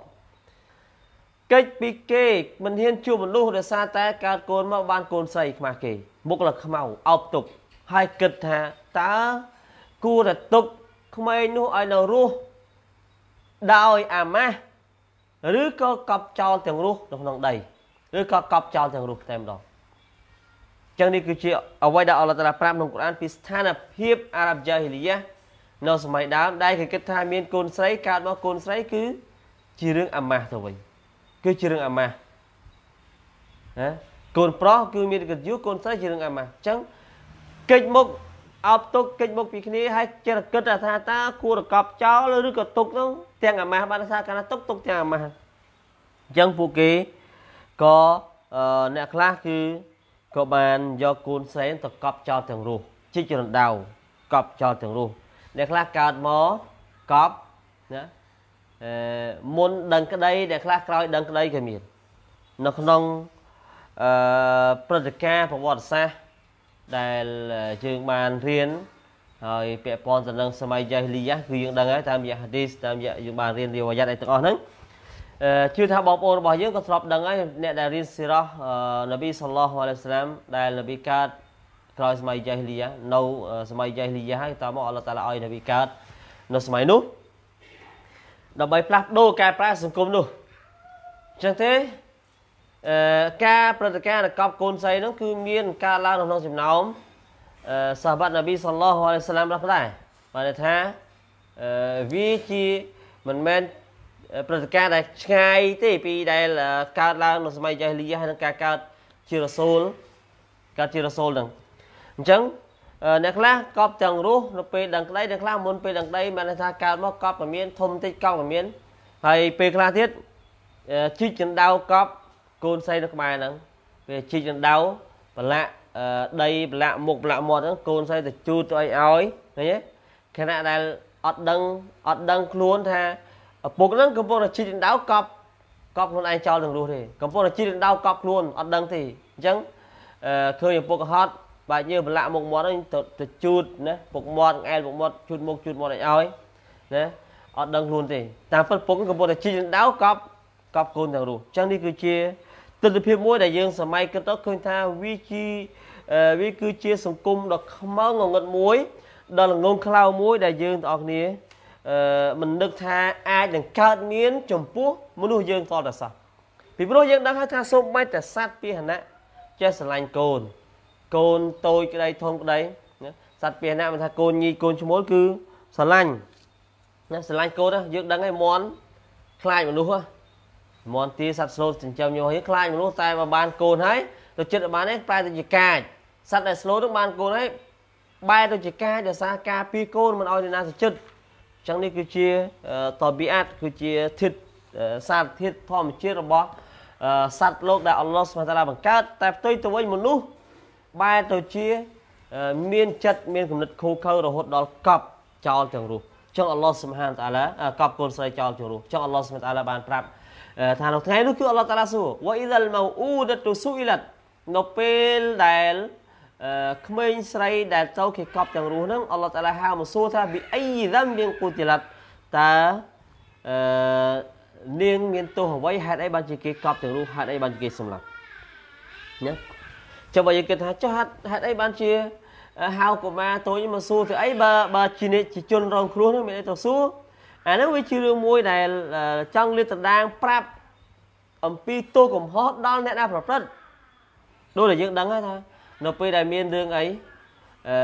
កិច្ចពីគេមិនហ៊ាន ជួបមនុស្សដោយសារតែកើតកូនមកបានកូនស្រីខ្មាស់គេមុខលខ្មៅអោបទុកហើយគិតថាតើគួរតែទុកក្មេងនោះឲ្យនៅរស់ដោយអាម៉ាស់ឬក៏កប់ចោលទាំងរស់នៅក្នុងដីឬក៏កប់ចោលទាំងរស់តែម្ដងចឹងនេះគឺជាអ្វីដែលអល់ឡោះតាឡាប្រាប់ក្នុងកូរ៉ានពីស្ថានភាព អារ៉ាប់យ៉ាហ៊ីលីយ៉ានៅ សម័យដើមដែលគេគិតថាមានកូនស្រីកើតមកកូនស្រីគឺជារឿងអាម៉ាស់ទៅវិញគឺជារឿងអាម៉ាស់ណាកូនប្រុសគឺមានកិត្តិយសកូនស្រីជារឿងអាម៉ាស់អញ្ចឹងកិច្ចមុខអបទុកកិច្ចមុខពីគ្នាហើយចេះគិតថាតើគួរកប់ចោលឬក៏ទុកនោះទាំងអាម៉ាស់បានថាកាលណាទុកទុកទាំងអាម៉ាស់អញ្ចឹងពួកគេក៏អ្នកខ្លះគឺក៏បានយកគូនសែនទៅកប់ចោលទាំងរស់ជីករណ្ដៅកប់ចោលទាំងរស់អ្នកខ្លះកើតមកកប់ណាអឺមុនដឹងក្តីអ្នកខ្លះក្រោយដឹងក្តីក៏មាននៅក្នុងអឺព្រឹត្តិការណ៍ប្រវត្តិសាស្ត្រដែលយើងបានរៀនហើយពាក់ព័ន្ធទៅនឹងសម័យយ៉ាស់លីយ៉ាស់គឺយើងដឹងហើយតាមរយៈហាឌីសតាមរយៈយើងបានរៀនរាវយ៉ាត់អីទាំងអស់ហ្នឹងជឿថាបងប្អូនរបស់យើងក៏ស្របដឹងហើយអ្នកដែលរៀនសិរោះនប៊ីសល្លោះអាឡៃសាឡាមដែលនប៊ីកើតក្រោយសម័យយេហលីយ៉ានៅសម័យយេហលីយ៉ាហើយតមកអល់ឡោះតាឡាឲ្យនប៊ីកើតនៅសម័យនោះដើម្បីផ្លាស់ប្ដូរកែប្រែសង្គមនោះអញ្ចឹងទេអឺការព្រឹត្តិការណ៍កប់កូនស្រីនោះគឺមានការឡើងនៅក្នុងចំណោមអឺសាហាបនប៊ីសល្លោះអាឡៃសាឡាមរបស់ដែរបានថាវាជាមិនមែនព្រឹត្តិការណ៍ដែលឆ្ងាយទេពីដែលកើតឡើងនៅសម័យចាស់លីហើយនឹងការកើតជារសូលកើតជារសូលហ្នឹងអញ្ចឹងអ្នកខ្លះកប់ទាំងរស់នៅពេលដឹងក្តីអ្នកខ្លះមុនពេលដឹងក្តីមានថាកើតមកកប់ពមានធំតិចកង់ពមានហើយពេលខ្លះទៀតជីកចណ្ដៅកប់កូនស្រីនៅក្បែរហ្នឹងពេលជីកចណ្ដៅប្រឡាក់ដីប្រឡាក់មុខប្រឡាក់មាត់ហ្នឹងកូនស្រីទៅជូតទៅអីឲ្យឃើញទេខណៈដែលអត់ដឹងអត់ដឹងខ្លួនថាឪពុកហ្នឹងកំពុងតែជីកដណ្ដៅកប់កប់ខ្លួនឯងចោលទាំងរស់ទេកំពុងតែជីកដណ្ដៅកប់ខ្លួនអត់ដឹងទេអញ្ចឹងឃើញឪពុកហត់បែកញើប្រឡាក់មុខមាត់ហ្នឹងទៅទៅជូតណាពុកមាត់អែលពុកមាត់ជូតមុខជូតមាត់ឲ្យឲ្យណាអត់ដឹងខ្លួនទេតាមពិតពុកកំពុងតែជីកដណ្ដៅកប់កប់កូនទាំងរស់អញ្ចឹងនេះគឺជាទស្សនវិជ្ជាមួយដែលយើងសម័យគិតទៅឃើញថាវាជាវាគឺជាសង្គមដ៏ខ្មៅងងឹតមួយដ៏ល្ងងខ្លៅមួយដែលយើងទាំងអស់គ្នាមិននឹកថាអាចនឹងកើតមាន ចំពោះមនុស្សយើងតតសោះពីព្រោះយើងដឹងហើយថាសូម្បីតែសត្វពាហនៈចេះស្រឡាញ់កូនកូនតូចក្តីធំក្តីសត្វពាហនៈមិនថាកូនញីកូនឈ្មោលគឺស្រឡាញ់ណាស្រឡាញ់កូនយើងដឹងហើយមន់ខ្លាចមនុស្សមន់ទាសត្វស្លូតចិញ្ចឹមញោហ្នឹងខ្លាចមនុស្សតែបើបានកូនហើយទៅចិត្តបានទេប្រែទៅជាកាចសត្វដែលស្លូតហ្នឹងបានកូនហើយបែរទៅជាកាចដោយសារការពីកូនមិនឲ្យអ្នកណាទៅចិត្តចឹងនេះគឺជាតប៊ីអាតគឺជាធាតុសារធាតុធម្មជាតិរបស់សត្វលោកដែលអល់ឡោះស្មតាឡាបង្កើតតែផ្ទុយទៅវិញមនុស្សបែរទៅជា មានចិត្តមានគំនិតខូខើរហូតដល់កប់ចោលទាំងរស់ចឹងអល់ឡោះស្មហានតាឡាកប់កូនស្រីចោលទាំងរស់ចឹងអល់ឡោះស្មតាឡាបានប្រាប់ថានៅថ្ងៃនោះគឺអល់ឡោះតាឡាសួរវ៉ៃដលម៉ៅអ៊ូដតស៊ូអ៊ីឡាត់នៅពេលដែលក្មេងស្រីដែលទៅគេកប់ទាំងរស់ហ្នឹងអល់ឡោះតាឡាហៅមកសួរថាប៊ីអីដាំរៀងគូទីឡាត់តើអឺនាងមានទោសអ្វីហេតុអីបានជាគេកប់ទាំងរស់ហេតុអីបានជាគេសម្លាប់ណាចុះបើយើងគិតថាចុះហេតុហេតុអីបានជាហៅកុមារតូចមកសួរទៅអីបើបើជាអ្នកជាជន រងគ្រោះហ្នឹងមានអីទៅសួរអាហ្នឹងវាជារឿងមួយដែលចង់លាតត្រដាងប្រាប់អំពីទោសកំហុសដល់អ្នកដែលប្រព្រឹត្តដូចដែលយើងដឹងហើយថានៅពេលដែលមានរឿងអីអឺ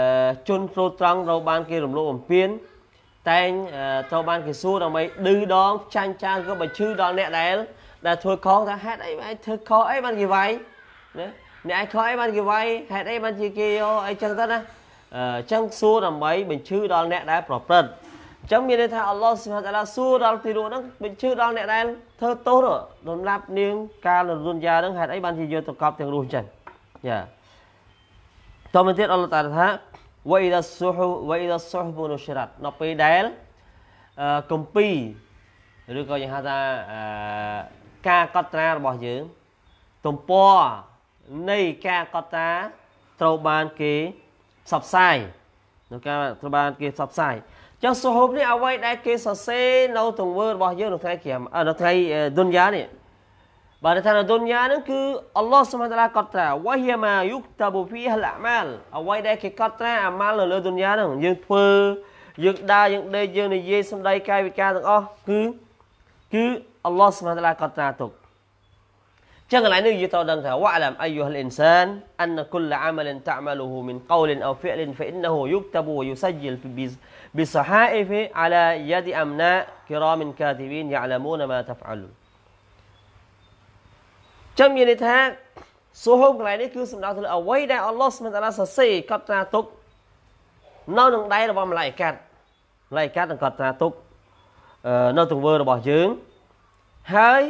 ជនព្រោះត្រង់ត្រូវបានគេរំលោភបំពានតែងត្រូវបានគេសួរដើម្បីឌឺដងចាញ់ចាងក៏បញ្ឈឺដល់អ្នកដែលដែលធ្វើខុសថាហេតុអីឯងធ្វើខុសអីបានគេវាយណាអ្នកឯងខុសអីបានគេវាយហេតុអីបានជាគេយកអីចឹងទៅណាអញ្ចឹងសួរដើម្បីបញ្ឈឺដល់អ្នកដែលប្រព្រឹត្តអញ្ចឹងមានន័យថាអល់ឡោះសុបហានតាឡាសួរដល់ទីនោះហ្នឹងបញ្ឈឺដល់អ្នកដែលធ្វើទោសរំលាប់នាងការលរនយ៉ាហ្នឹងហេតុអីបានជាយកទៅកប់ទាំងនោះចឹងយ៉ាតមកទៀតអល់ឡោះតាឡាថាវៃដាសុហវៃដាសុហបូនូសិរ៉ាត់ដល់ពេលដែលកំពីឬក៏យើងហៅថាការកត់ត្រារបស់យើងទំព័រនៃការកត់ត្រាត្រូវបានគេផ្សព្វផ្សាយនៅការត្រូវបានគេផ្សព្វផ្សាយចុះសុហូបនេះអ្វីដែលគេសរសេរនៅទង្វើរបស់យើងនៅថ្ងៃក្រមនៅថ្ងៃឌុនយ៉ានេះ بعد تانا دنيا نكو الله سبحانه وتعالى قطرة وهي ما يكتب فيها الأعمال أوي ده كقطرة أعمال لله دنيا نن يك فو يك دا يك ده يك نجى سم داي كو الله سبحانه وتعالى قطرة تك جعل عنو يتو دن وعلم أيها الإنسان أن كل عمل تعمله من قول أو فعل فإنه يكتب ويسجل بصحائف على يد أمناء كرام كاتبين يعلمون ما تفعلون ចឹងមានន័យថាសូហូបកន្លែងនេះគឺសំដៅទៅលើអ្វីដែលអល់ឡោះស្មានតាឡាសរសេរកត់ត្រាទុកនៅក្នុងដៃរបស់ម្លាយកាត់ម្លាយកាត់នឹងកត់ត្រាទុកនៅទង្វើរបស់យើងហើយ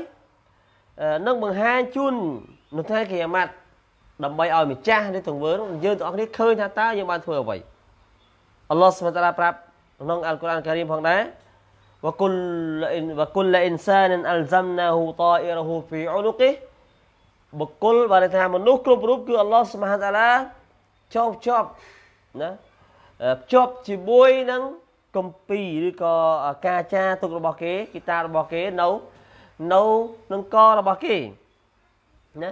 នឹងបង្ហាញជូននៅថ្ងៃកិយាម៉ាត់ដើម្បីឲ្យម្ចាស់នៃទង្វើនោះយើងទាំងអស់គ្នាឃើញថាតើយើងបានធ្វើអ្វីអល់ឡោះស្មានតាឡាប្រាប់ក្នុងអល់កុរអានការីមផងដែរ وكل وكل انسان الزمناه طائره في عنقه បុគ្គលបានថាមនុស្សគ្រប់រូបគឺអល់ឡោះសុបហានតាឡាចោបចប់ណាភ្ជាប់ជាមួយនឹងកម្ពីឬក៏ការចាទុករបស់គេគីតារបស់គេនៅនៅនឹងករបស់គេណា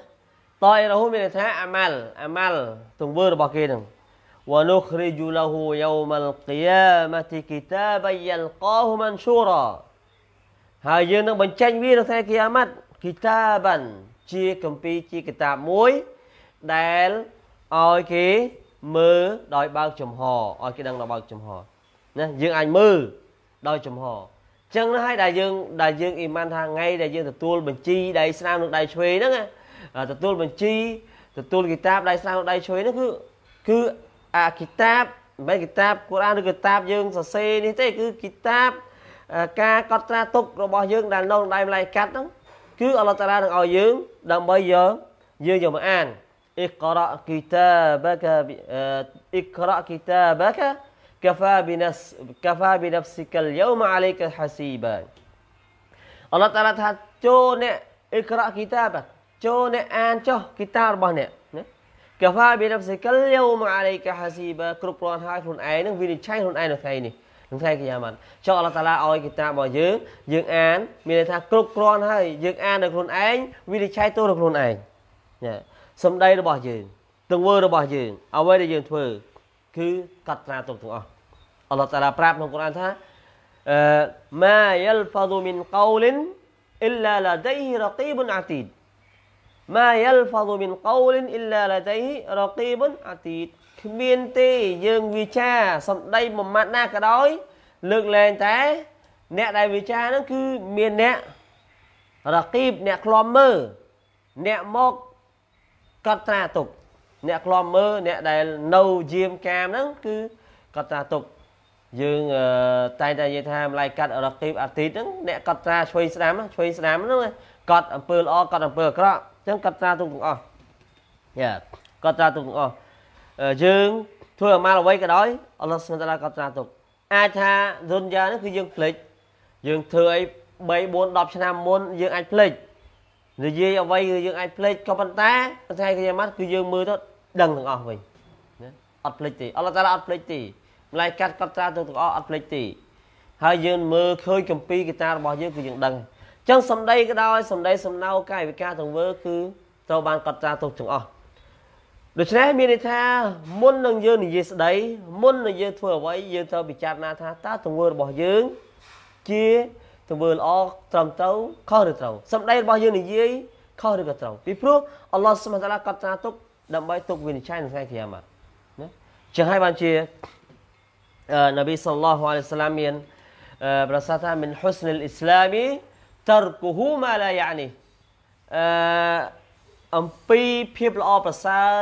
តៃរហូមានថាអាម៉ាល់អាម៉ាល់ទង្វើរបស់គេនឹង ونخرج له يوم القيامة كتابا يلقاه منشورا ហើយយើងនឹងបញ្ចេញវានៅថ្ងៃគីយ៉ាម៉ាត់គីតាបានជាកម្ពីជាកតាបមួយដែលឲ្យគេមើលដោយបើកចំហឲ្យគេដឹងដល់បើកចំហណាយើងអាចមើលដោយចំហអញ្ចឹងណាហើយដែលយើងដែលយើងអ៊ីម៉ានថាថ្ងៃដែលយើងទទួលបញ្ជីដៃស្នាមនិងដៃឆ្វេងហ្នឹងទទួលបញ្ជីទទួលគីតាបដៃស្នាមនិងដៃឆ្វេងហ្នឹងគឺគឺអាគីតាបមិនមែនគីតាបកូរ៉ានឬគីតាបយើងសរសេរនេះទេគឺគីតាបការកត់ត្រាទុករបស់យើងដែលនៅក្នុងដៃម្លាយកាត់ហ្នឹងគឺអល់ឡោះតាឡានឹងឲ្យយើងដើម្បីយើងយើងយកមកអានអ៊ីករ៉ាគីតាបកាអ៊ីករ៉ាគីតាបកាកាហ្វាប៊ីណាសកាហ្វាប៊ីណាហ្វសិកាលយូមអាឡៃកាហាស៊ីបាអល់ឡោះតាឡាថាចូលអ្នកអ៊ីករ៉ាគីតាបចូលអ្នកអានចុះគីតារបស់អ្នកណាកាហ្វាប៊ីណាហ្វសិកាលយូមអាឡៃកាហាស៊ីបាគ្រប់គ្រាន់ហើយខ្លួនឯងនឹងវិនិច្ឆ័យខ្លួនឯងនៅថ្ងៃនេះក្នុងថ្ងៃកញ្ញាបានចុះអល់ឡោះតាឡាឲ្យគីតារបស់យើងយើងអានមានន័យថាគ្រប់គ្រាន់ហើយយើងអានដល់ខ្លួនឯងវិនិច្ឆ័យទៅដល់ខ្លួនឯងណាសម្ដីរបស់យើងទង្វើរបស់យើងអ្វីដែលយើងធ្វើគឺកត់ត្រាទុកទាំងអស់អល់ឡោះតាឡាប្រាប់ក្នុងកូរ៉ានថាអឺម៉ាយលហ្វាឌូមីនកោលិនអ៊ីឡាឡាដៃរ៉ាគីប៊ុនអាទីដ ما يلفظ من قول إلا لديه رقيب عتيد គ្មានទេយើងវាចាសំដីមួយម៉ាត់ណាក៏ដោយលើកលែងតែអ្នកដែលវាចាហ្នឹងគឺមានអ្នករកីបអ្នកក្លំមើអ្នកមកកត់ត្រាទុកអ្នកក្លំមើអ្នកដែលនៅយាមកាមហ្នឹងគឺកត់ត្រាទុកយើងតែតែនិយាយថាម្លាយកាត់រកីបអាទិត្យហ្នឹងអ្នកកត់ត្រាឆ្វេងស្ដាំឆ្វេងស្ដាំហ្នឹងកត់អំពើល្អកត់អំពើអាក្រក់អញ្ចឹងកត់ត្រាទុកទាំងអស់យ៉ាកត់ត្រាទុកទាំងអស់យើងធ្វើអាម៉ាលអ្វីក៏ដោយអល់ឡោះស្មតាក៏ត្រាទុកអាចថាឌុនយ៉ានេះគឺយើងភ្លេចយើងធ្វើអី3 4 10ឆ្នាំមុនយើងអាចភ្លេចនិយាយអ្វី គឺយើងអាចភ្លេចក៏ប៉ុន្តែថ្ងៃគីយ៉ាម៉ាត់គឺយើងមើលទៅដឹងទាំងអស់វិញណាអត់ភ្លេចទេអល់ឡោះតាអត់ភ្លេចទេម្លេះកាត់កត់ត្រាទុកទាំងអស់អត់ភ្លេចទេហើយយើងមើលឃើញកម្ពីកាតារបស់យើងគឺយើងដឹងអញ្ចឹងសំដីក៏ដោយសំដី សំណៅកាយវិការទាំងវើគឺត្រូវបានកត់ត្រាទុកទាំងអស់ដូច្នេះមានន័យថាមុននឹងយើងនិយាយស្ដី មុននឹងយើងធ្វើអ្វីយើងត្រូវពិចារណាថាតើទង្វើរបស់យើងជាទង្វើល្អត្រឹមត្រូវខុសឬត្រូវសម្ដីរបស់យើងនិយាយខុសឬក៏ត្រូវពីព្រោះអល់ឡោះសុបហានតាឡាកត់ត្រាទុកដើម្បីទុកវិនិច្ឆ័យនៅថ្ងៃក្យាម៉ាត់ណាចឹងហើយបានជានប៊ីសល្លោះអាឡៃសាឡាមមានប្រសាសន៍ថាមិនហ៊ុស្និលអ៊ីស្លាមីតរកូហ៊ូម៉ាឡាយ៉ានីអឺអំពីភាពល្អប្រសើរ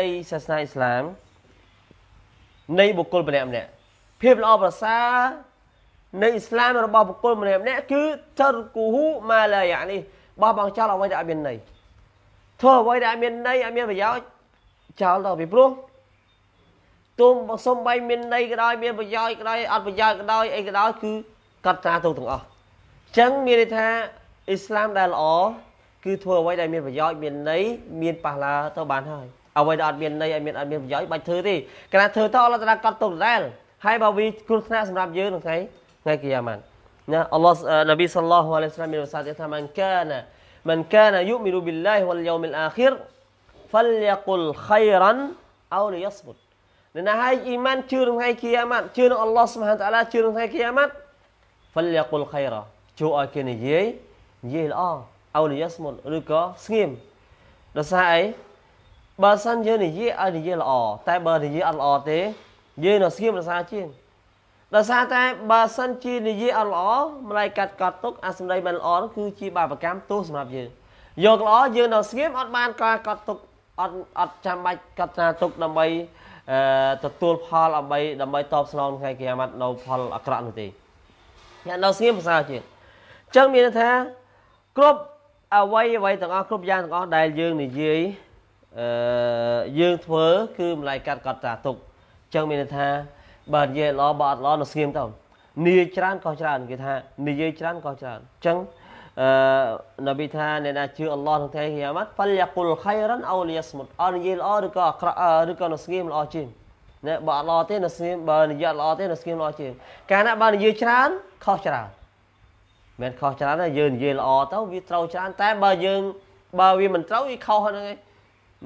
នៃសាសនាអ៊ីស្លាមនៃបុគ្គលម្នាក់ម្នាក់ភាពល្អប្រសើរនៃអ៊ីស្លាមរបស់បុគ្គលម្នាក់ម្នាក់គឺតរគូហ៊ូម៉ាឡាយ៉ានីបោះបង់ចោលអ្វីដែលអត់មានន័យធ្វើអ្វីដែលអត់មានន័យអត់មានប្រយោជន៍ចោលទៅពីព្រោះទុំសំបីមានន័យក៏ដោយមានប្រយោជន៍ក៏ដោយអត់ប្រយោជន៍ក៏ដោយអីក៏ដោយគឺកាត់ត្រាទៅទាំងអស់អញ្ចឹងមានន័យថាអ៊ីស្លាមដែលល្អគឺធ្វើអ្វីដែលមានប្រយោជន៍មានន័យមានប៉ះឡាទៅបានហើយអ្វីដែលអត់មានន័យអត់មានអត់មានប្រយោជន៍បាច់ធ្វើទេកាលធ្វើទៅអល់ឡោះតាកត់ទុកដដែលហើយបើវាគ្រោះថ្នាក់សម្រាប់យើងក្នុងថ្ងៃថ្ងៃគីយ៉ាម៉ាត់ណាអល់ឡោះនប៊ីសល្លោះអាឡៃហ៊ីសឡាមមានប្រសាសន៍ថាមិនកានមិនកានយុមីនូប៊ីឡាហ៊ីវលយូមីលអាខិរ فليقل خيرا او ليصمت នៅណាហើយអ៊ីម៉ានជឿនឹងថ្ងៃគីយ៉ាម៉ាត់ជឿនឹងអល់ឡោះស៊ុបហានតាឡាជឿនឹងថ្ងៃគីយ៉ាម៉ាត់ فليقل خيرا ជួយឲ្យគេនិយាយនិយាយល្អអូនិយាយស្មុតឬក៏ស្ងៀមដោយសារអីបើសិនយើងនិយាយឲ្យនិយាយល្អតែបើនិយាយអត់ល្អទេយើងនៅស្ងៀមដោយសារជាងដោយសារតែបើសិនជានិយាយអត់ល្អម្លាយកាត់កត់ទុកអាសម្ដីមិនល្អគឺជាបាបកម្មទោសសម្រាប់យើងយកល្អយើងនៅស្ងៀមអត់បានការកត់ទុកអត់អត់ចាំបាច់កត់ត្រាទុកដើម្បីទទួលផលដើម្បីដើម្បីតបស្នងថ្ងៃកាមត្តនៅផលអាក្រក់នោះទេអ្នកនៅស្ងៀមភាសាជាងអញ្ចឹងមានន័យថាគ្រប់អ្វីអ្វីទាំងអស់គ្រប់យ៉ាងទាំងអស់ដែលយើងនិយាយអឺយើងធ្វើ គឺម្លាយកាត់កត់តាទុកអញ្ចឹងមានន័យថាបើនិយាយល្អបើអត់ល្អនៅស្ងៀមទៅនិយាយច្រើនក៏ច្រើនគេថានិយាយច្រើនក៏ច្រើនអញ្ចឹងអឺនប៊ីថាអ្នកណាជឿអល់ឡោះក្នុងថ្ងៃខ្យាម៉ាត់ហ្វលយ៉ាគុលខៃរ៉ានអូលីយ៉ាស្មុតអរនិយាយល្អឬក៏អាក្រក់ឬក៏នៅស្ងៀមល្អជាងណាបើអត់ល្អទេនៅស្ងៀមបើនិយាយអត់ល្អទេនៅស្ងៀមល្អជាងកាលណាបើនិយាយច្រើនខុសច្រើនមិនខុសច្រើនទេយើងនិយាយល្អទៅវាត្រូវច្រើនតែបើយើងបើវាមិនត្រូវវាខុសហ្នឹងឯង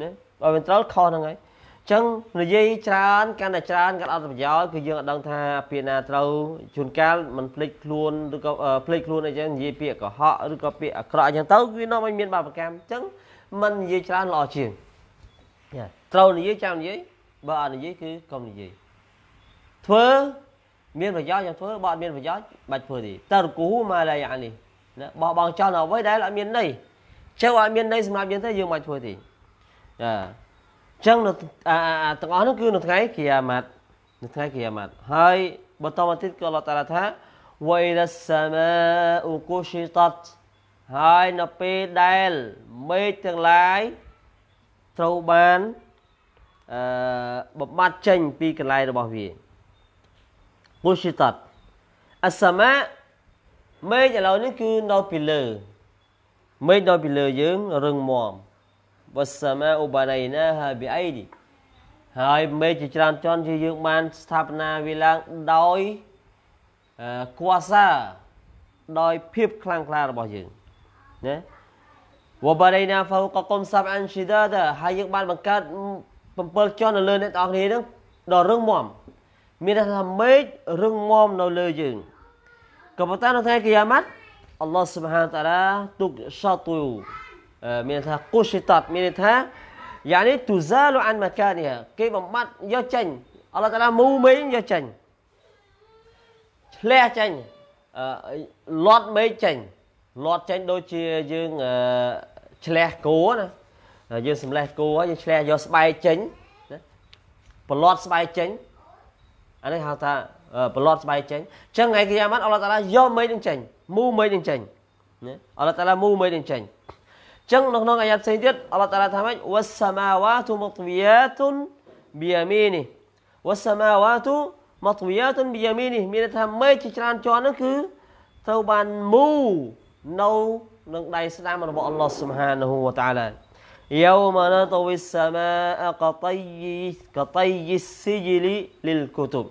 ណាបើមិនត្រូវខុសហ្នឹងឯងអញ្ចឹងនិយាយច្រើនកាន់តែច្រើនកាន់អត់ប្រយោជន៍គឺយើងអត់ដឹងថាពាក្យណាត្រូវជួនកាលมันភ្លេចខ្លួនឬក៏ភ្លេចខ្លួនអីចឹងនិយាយពាក្យកុហកឬក៏ពាក្យអាក្រក់អញ្ចឹងទៅវានាំឲ្យមានបាបកម្មអញ្ចឹងมันនិយាយច្រើនល្អជាងត្រូវនិយាយចាំនិយាយបើអត់និយាយគឺកុំនិយាយធ្វើមានប្រយោជន៍យ៉ាងធ្វើបើអត់មានប្រយោជន៍បាច់ធ្វើទេតើរកូម៉ាឡាយ៉ានេះណាបោះបង់ចោលអ្វីដែលអត់មានន័យចៅអត់មានន័យសម្រាប់យើងទេយើងបាច់ធ្វើទេចាអញ្ចឹងនៅទាំងអស់នោះគឺនៅថ្ងៃគីយ៉ាម៉ាត់នៅថ្ងៃគីយ៉ាម៉ាត់ហើយបន្តមកទៀតក៏លោកតារាថា وإذا السماء كشطت ហើយនៅពេលដែលមេឃទាំងឡាយត្រូវបានអឺបំបត្តិចេញពីកន្លែងរបស់វាមុសិតតអសមាមេឃឥឡូវនេះគឺនៅពីលើមេឃនៅពីលើយើងរឹងមាំវសមាឧបណៃណាហាប៊ីអៃឌីហើយមេឃជាច្រើនជាន់ជាយើងបានស្ថាបនាវាឡើងដោយគួសាដោយភាពខ្លាំងក្លារបស់យើងណាវបរៃណាហ្វូកកុំសាប់អានឈីដាហើយយើងបានបង្កើត7ជាន់នៅលើអ្នកទាំងអស់គ្នានឹងដល់រឹងមាំមានថាមេឃរឹងមាំនៅលើយើងក៏ប៉ុន្តែនៅថ្ងៃគីយ៉ាម៉ាត់អល់ឡោះស៊ុបហានតាឡាទុកសាទូមានថាកូស៊ីតាត់មានថាយ៉ានីទូហ្សាលអានម៉ាកានីគេបំបត្តិយកចេញអល់ឡោះតាឡាមូមេឃយកចេញឆ្លះចេញលត់មេឃចេញលត់ចេញដូចជាយើងឆ្លះគោណាយើងសម្លេះគោហើយយើងឆ្លះយកស្បែកចេញណាប្រឡត់ស្បែកចេញអានេះហៅថាប្រឡត់ស្បែកចេញអញ្ចឹងថ្ងៃគីយ៉ាម៉ាត់អល់ឡោះតាឡាយកមេឃនឹងចេញមូមេឃនឹងចេញណាអល់ឡោះតាឡាមូមេឃនឹងចេញអញ្ចឹងនៅក្នុងអាយ៉ាត់ផ្សេងទៀតអល់ឡោះតាឡាថាម៉េចវ៉ាសាម៉ាវ៉ាទុមុតវីយ៉ាតុនប៊ីយ៉ាមីនីវ៉ាសាម៉ាវ៉ាទុមុតវីយ៉ាតុនប៊ីយ៉ាមីនីមានន័យថាមេឃជាច្រើនជាន់នោះគឺត្រូវបានមូនៅនឹងដៃស្ដាមរបស់អល់ឡោះស៊ុបហានហ៊ូវតាឡា يوم نطوي السماء كطي كطي السجل للكتب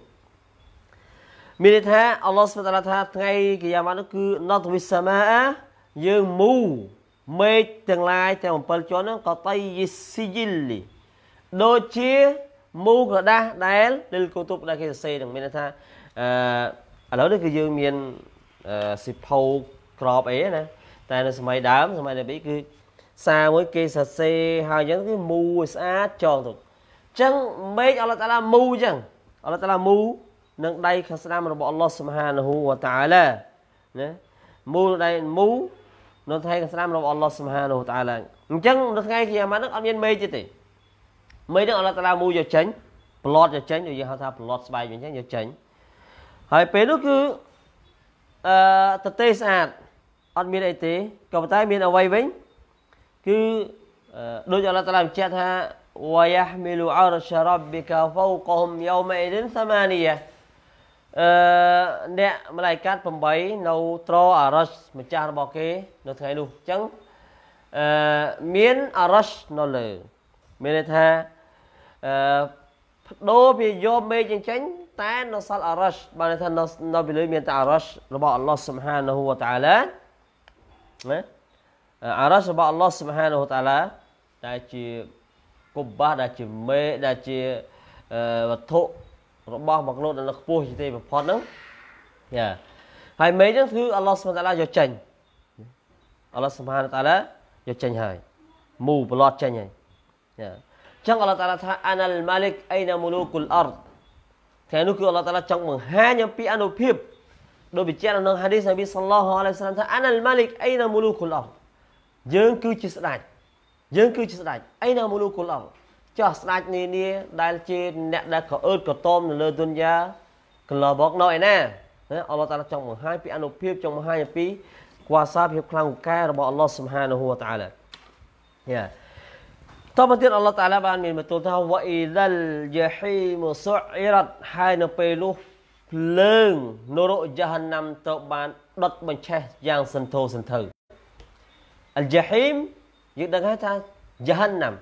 មានន័យថាអល់ឡោះស្មតាថាថ្ងៃកិយាម៉ាត់នោះគឺណតវិសាមាយើងមូមេឃទាំងឡាយ ទាំង7ជាន់ហ្នឹងក៏តៃយស៊ីយីលីដូចជាមូក្រដាស់ដែលលិលគូទុបដែលគេសរសេរហ្នឹងមានន័យថាអឺឥឡូវនេះគឺយើងមានសិភៅក្របអីណាតែនៅ សម័យដើមសម័យនាប៊ីគឺសារមួយគេសរសេរហើយអញ្ចឹងគេមូស្អាតចងទុកអញ្ចឹងមេឃអល់ឡោះតាឡាមូអញ្ចឹងអល់ឡោះតាឡាមូនឹងដៃខាងស្ដាំរបស់អល់ឡោះសុបហានហ៊ូវតាឡាណាមូលដៃមូនៅថ្ងៃខាងស្ដាំរបស់អល់ឡោះសុបហានហ៊ូវតាឡាអញ្ចឹងនៅថ្ងៃគីយ៉ាម៉ាត់ហ្នឹងអត់មានមេឃទេទេមេឃហ្នឹងអល់ឡោះតាឡាមូយកចេញប្លត់យកចេញយើងហៅថាប្លត់ស្បែកវិញអញ្ចឹងយកចេញហើយពេលនោះគឺអឺតទេស្អាតអត់មានអីទេក៏ប៉ុន្តែមានអ្វីវិញគឺដូចអល់ឡោះតាឡាបញ្ជាក់ថាវ៉ាយះមីលូអរឆរ៉ាប់ប៊ីកាហ្វូកហ៊ុមយ៉ូមអ៊ីឌិនសាម៉ានីយ៉ាអឺអ្នកមឡាយកាត់8នៅត្រអារ៉ាស់ម្ចាស់របស់គេ នៅថ្ងៃនោះអញ្ចឹងអឺមានអារ៉ាស់នៅលើមានន័យថាអឺបដូរវាយកមេឃចេញតែនៅសល់អារ៉ាស់បានន័យថានៅនៅពីលើមានតែអារ៉ាស់របស់អល់ឡោះស៊ុបហានហ៊ូវតាឡាណាអារ៉ាសរបស់អល់ឡោះសុបហានូតាឡាដែលជាកុបបាសដែលជាមេដែលជាវត្ថុរបស់មកលោកដែលខ្ពស់ជាទីបំផុតហ្នឹងយ៉ាហើយមេហ្នឹងគឺអល់ឡោះសុបហានូតាឡាយកចេញអល់ឡោះសុបហានូតាឡាយកចេញហើយមូប្លត់ចេញហើយយ៉ាអញ្ចឹងអល់ឡោះតាឡាថាអានាលម៉ាលិកអៃណាមូលូគុលអរថ្ងៃនោះគឺអល់ឡោះតាឡាចង់បង្ហាញអំពីអនុភាពដោយបញ្ជាក់នៅក្នុងហាឌីសនប៊ីសល្លោះអាឡៃសាឡាមថាអានាលម៉ាលិកអៃណាមូលូគុលអរយើងគឺជាស្ដេចយើងគឺជាស្ដេចអីណាមនុស្សគុលអង្គចោះស្ដេចនានាដែលជា អ្នកដែលកអឺតកតមនៅលើទុនយ៉ាកន្លងមកនៅឯណាអល់ឡោះតាឡាចង់បង្ហាញពីអនុភាពចង់បង្ហាញអំពីគួសារភាពខ្លាំងកែរបស់អល់ឡោះសុបហានហូវតាឡាយ៉ាតបទៀតអល់ឡោះតាឡាបានមានបន្ទូលថាវ៉អ៊ីដលយ៉ាហ៊ីមសុអ៊ីរ៉ាត់ហើយនៅពេលនោះភ្លើងនរកយ៉ាហាណាំទៅបានដុតបញ្ឆេះយ៉ាង សន្ធោសន្ធៅអលយ៉ាហ៊ីមយើងដឹងហើយថាយ៉ាហាន់ណាំ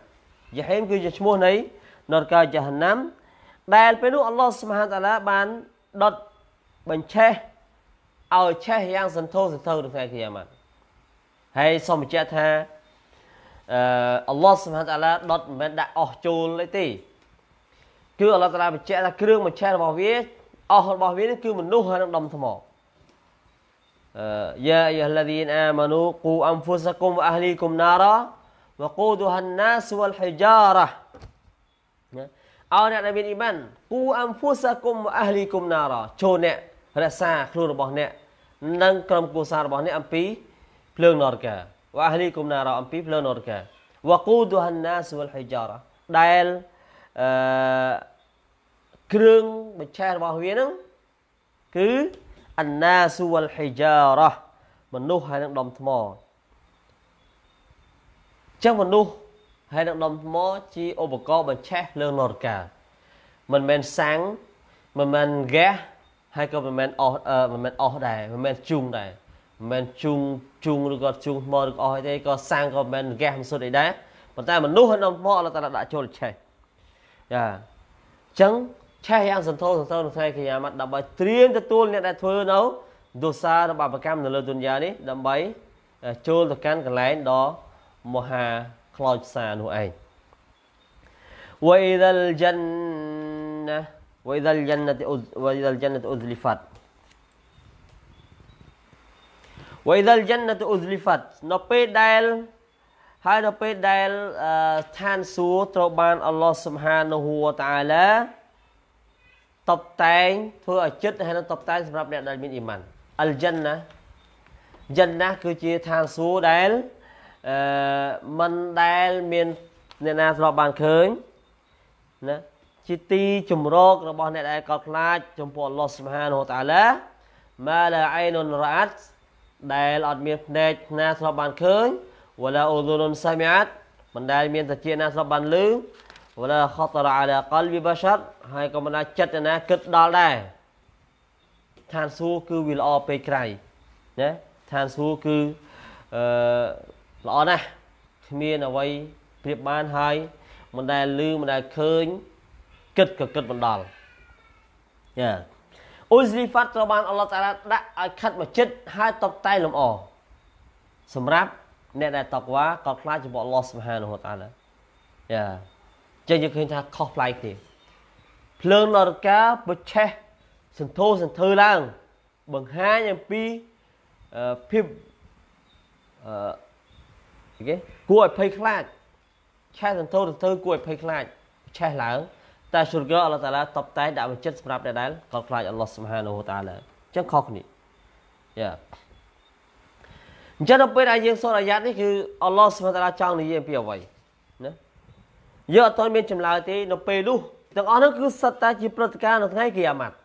យ៉ាហ៊ីមគឺជាឈ្មោះនៃនរកយ៉ាហាន់ណាំដែលពេលនោះអល់ឡោះសុបហានតាឡាបានដុតបញ្ឆេះឲ្យឆេះយ៉ាងសន្ធោសន្ធៅនៅថ្ងៃគ្រាមាត់ហើយសូមបញ្ជាក់ថាអឺអល់ឡោះសុបហានតាឡាដុតមិនមែនដាក់អស់ចូលទេគឺអល់ឡោះតាឡាបញ្ជាក់ថាគ្រឿងបញ្ឆេះរបស់វាអស់របស់វានេះគឺមនុស្សហើយនឹងដុំថ្ម يا أيها الذين آمنوا قوا أنفسكم وأهليكم نارا وقودها الناس والحجارة ឲ្យអ្នកដែលមានអ៊ីម៉ានគូអំហ្វូសាគុំអះលីគុំណារចូលអ្នករក្សាខ្លួនរបស់អ្នកនិងក្រុមគូសាររបស់អ្នកអំពីភ្លើងនរកាវអះលីគុំណារអំពីភ្លើងនរកាវកូឌូហានណាសវលហ៊ីចារ៉ាដែលអឺគ្រឿងបញ្ឆេះរបស់វាហ្នឹងគឺអណាសុវលហិជារ៉ះមនុស្សហើយនឹងដុំថ្មចឹងមនុស្សហើយនឹងដុំថ្មជាឧបករណ៍បញ្ឆេះលើនរកាមិនមែនសាំងមិនមែនហ្គាសហើយក៏មិនមែនអស់មិនមែនអស់ដែរមិនមែនជុងដែរមិនមែនជុងជុងឬក៏ជុងថ្មឬក៏អស់ទេក៏សាំងក៏មិនមែនហ្គាសមិនសុទ្ធអីដែរប៉ុន្តែមនុស្សហើយដុំថ្មអល់តាដាក់ចូលឆេះចាអញ្ចឹងឆេះយ៉ាងសន្ធោសន្ធោនៅថ្ងៃកញ្ញាមតដើម្បីត្រៀមទទួលអ្នកដែលធ្វើនៅទោសាររបស់ប្រកម្មនៅលើទុនយ៉ានេះដើម្បីចូលទៅកាន់កន្លែងដ៏មហាខ្លោចផ្សានោះឯង وإذا الجنة وإذا الجنة وإذا الجنة أزلفت وإذا الجنة أزلفت នៅពេលដែលហើយនៅពេលដែលឋានសួគ៌ត្រូវបានអល់ឡោះស៊ុបហានហូវតាអាឡាតុបតែងធ្វើឲ្យចិត្តហើយនឹងតុបតែងសម្រាប់អ្នកដែលមានអ៊ីម៉ានអលចិនណាចិនណាគឺជាឋានសួគ៌ដែលអឺមិនដែលមានអ្នកណាធ្លាប់បានឃើញណាជាទីជំរករបស់អ្នកដែលកោតខ្លាច ចំពោះអល់ឡោះស៊ុបហានហូតាឡាម៉ាឡាអៃនុនរ៉ាតដែលអត់មានភ្នែកណាធ្លាប់បានឃើញវ៉ាឡាអ៊ូឌុនុនសាមីអាតមិនដែលមានតាជាណាធ្លាប់បានឮវឡាខតរអាឡាកលវិបាសាត់ហើយក៏មិនអាចចិត្តណាគិតដល់ដែរឋានសួគ៌គឺវាល្អពេកក្រៃណាឋានសួគ៌គឺអឺល្អណាស់គ្មានអ្វីប្រៀបបានហើយមិនដែលឮមិនដែលឃើញគិតក៏គិតមិនដល់យ៉ាអ៊ូស្លីហ្វាត់ត្រូវបានអល់ឡោះតាឡាដាក់ឲ្យខាត់មកចិត្តហើយតបតែលំអសម្រាប់អ្នកដែលតកវ៉ាក៏ខ្លាចជាមួយអល់ឡោះស៊ុបហានហូតាឡាយ៉ាចឹងយើងឃើញថាខុសប្លែកគ្នាភ្លើងនរកាប្រឆេះសន្ធោសន្ធើឡើង បង្ហាញអំពីភាពអឺគេគួរឲ្យភ័យខ្លាចឆេះសន្ធោសន្ធើគួរឲ្យភ័យខ្លាចឆេះឡើងតែសុរកអល់ឡោះតាឡាតបតែដាក់វិចិត្តសម្រាប់ដដែលក៏ខ្លាចអល់ឡោះសុបហានូតាឡាអញ្ចឹងខុសគ្នាយ៉ាអញ្ចឹងដល់ពេលដែលយើងសូត្រអាយ៉ាតនេះគឺអល់ឡោះសុបហានូតាឡាចង់និយាយអំពីអ្វីណាយើងអត់ទាន់មានចម្លើយទេនៅពេលនោះទាំងអស់នោះគឺសិតតែជាព្រឹត្តិការណ៍នៅថ្ងៃគីយ៉ាម៉ាត់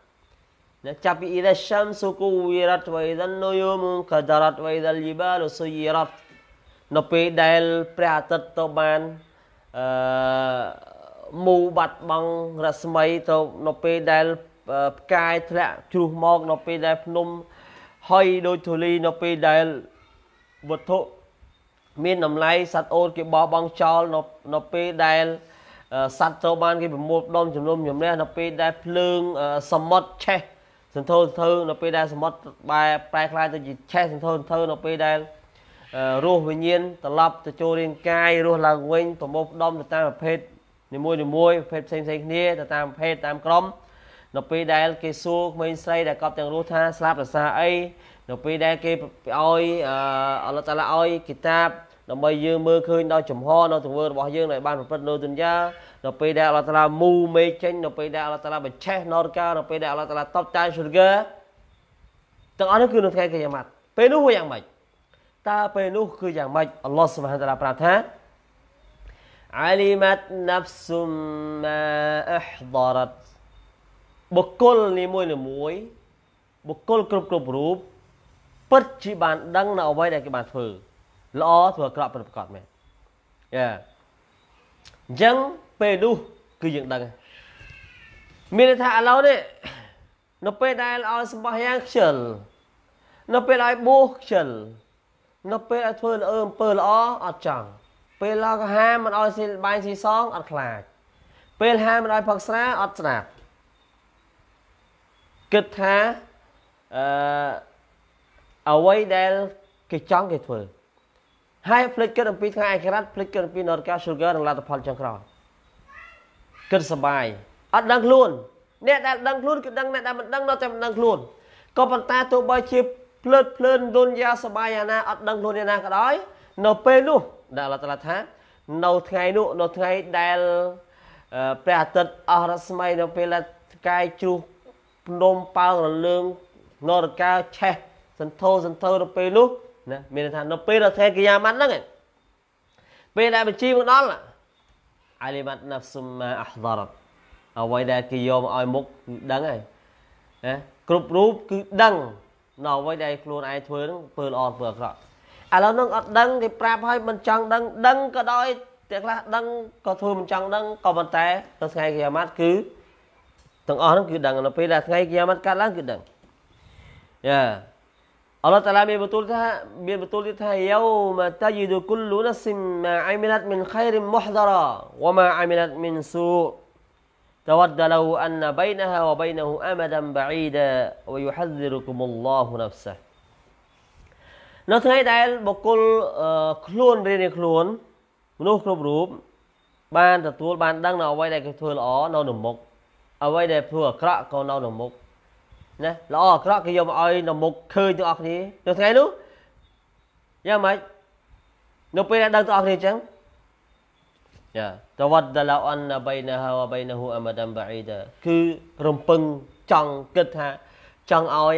ណាចាប់ពី إذا الشمس كورت وإذا النجوم انكدرت وإذا الجبال سيرت នៅពេលដែលព្រះអាទិត្យទៅបានអឺមូបាត់បង់រស្មីទៅនៅពេលដែលផ្កាយធ្លាក់ជ្រុះមកនៅពេលដែលភ្នំហុយដោយធូលីនៅពេលដែលវត្ថុមានតម្លៃសត្វអូនគេបោះបង់ចោលនៅពេលដែលសត្វត្រូវបានគេប្រមូលផ្ដុំ ចំនួនជំនះនៅពេលដែលភ្លើងសមុទ្រឆេះសន្ធោសន្ធើ នៅពេលដែលសមុទ្របែប្រែក្លាយទៅជាឆេះសន្ធោសន្ធើនៅពេលដែលរស់វិញ្ញាណត្រឡប់ទៅចូលរាងកាយរស់ឡើងវិញប្រមូលផ្ដុំទៅតាមប្រភេទនីមួយៗប្រភេទផ្សេងៗគ្នាទៅតាមប្រភេទតាមក្រុមនៅពេលដែល គេសួរក្មេងស្រីដែលកប់ទាំងរស់ថាស្លាប់រសារអីនៅពេលដែលគេឲ្យអល់ឡោះតាឡាឲ្យគីតាប់ដើម្បីយើងមើលឃើញដល់ចំហនៅទង្វើរបស់យើងដែលបានប្រព្រឹត្តនៅទុនយ៉ានៅពេលដែលអល់ឡោះតាឡាមូមេឃចេញនៅពេលដែលអល់ឡោះតាឡាបញ្ឆេះនរកានៅពេលដែលអល់ឡោះតាឡាតបតាស៊ូហ្គាទាំងអស់នេះគឺនៅថ្ងៃកិយាម៉ាត់ពេលនោះយ៉ាងម៉េចតើពេលនោះគឺយ៉ាងម៉េចអល់ឡោះសុបហានតាឡាប្រាប់ថា علمت نفس ما احضرت បុគ្គលនីមួយនីមួយបុគ្គលគ្រប់គ្រប់រូបពិតជាបាន ដឹងនៅអ្វីដែលគេបានធ្វើល្អធ្វើអាក្រក់ប្រកបមែនយ៉ាអញ្ចឹងពេលនោះគឺយើងដឹង មានន័យថាឥឡូវនេះនៅពេលដែលឲ្យសម្បោះយ៉ាងខ្ជិលនៅពេលឲ្យបួសខ្ជិលនៅពេលឲ្យធ្វើល្អអំពើល្អអត់ចង់ពេលឡកហាមិនឲ្យស៊ីបាញ់ស៊ីសងអត់ខ្លាចពេលហាមិនឲ្យផឹកស្រាអត់ស្ដាប់គិតថាអឺអ្វីដែលគេចង់គេធ្វើហើយផ្លេចគិតអំពីថ្ងៃអក្សរផ្លេចគិតអំពីនរកា sugar និងលទ្ធផលចុងក្រោយគិតសបាយអត់ដឹងខ្លួនអ្នកដែលដឹងខ្លួនគឺដឹងអ្នកដែលមិនដឹងនៅតែមិនដឹងខ្លួនក៏ប៉ុន្តែទោះបីជាភ្លើតភ្លើនរុនយ៉ាសបាយអាណាអត់ដឹងខ្លួនឯណាក៏ដោយនៅពេលនោះដែលអល់ឡោះថានៅថ្ងៃនោះនៅថ្ងៃដែលព្រះអាទិត្យអស់រស្មីនៅពេលដែលផ្កាយជ្រុះភ្នំប៉ើងរលើងនរកាឆេះសន្ធោសន្ធោនៅពេលនោះណាមានន័យថានៅពេលដល់សេកិយាម៉ាត់ហ្នឹងពេលដែលបញ្ជីមកដល់អាលីម៉ាត់ណាហ្វសុមម៉ាអហ្ដរតអ្វីដែលគេយកមកឲ្យមុខដឹងហើយណាគ្រប់រូបគឺដឹងនៅអ្វីដែលខ្លួនឯងធ្វើហ្នឹងធ្វើល្អធ្វើអាក្រក់ឥឡូវហ្នឹងអត់ដឹងគេប្រាប់ឲ្យមិនចង់ដឹង ដឹងក៏ដោយតែខ្លះដឹងក៏ធ្វើមិនចង់ដឹងក៏ប៉ុន្តែនៅថ្ងៃគីយ៉ាម៉ាត់គឺទាំងអស់ហ្នឹងគឺដឹងនៅពេលដែលថ្ងៃគីយ៉ាម៉ាត់កាត់ឡើងគឺដឹងយ៉ាอัลลอฮฺตะลามีประตูท่ามีประตูท่าเยาวมาตายิดุคุลลุนัสิมมาอามิลัตมินไคริมมุฮดาราวะมาอามิลัตมินซูตวัดดะลาวอันนบัยนะฮะวะบัยนะฮุอามัดันบะอีดะวะยุฮัซิรุกุมุลลอฮุนัฟซะនៅថ្ងៃដែលបុគ្គលខ្លួនរៀនខ្លួនមនុស្សគ្រប់រូបបានទទួលបានដឹងនៅអ្វីដែលគេធ្វើល្អនៅក្នុងមុខអ្វីដែលធ្វើអាក្រក់ក៏នៅក្នុងមុខណាល្អអាក្រក់គេយកមកឲ្យនៅមុខឃើញទាំងអស់គ្នានៅថ្ងៃនោះយ៉ាងម៉េចនៅពេលដែលដឹងទាំងអស់គ្នាអញ្ចឹងយ៉ាតវត្តឡៅអនបៃណហាវបៃណហ៊ូអមដាំបាអ៊ីដាគឺរំពឹងចង់គិតថា ចង់ឲ្យ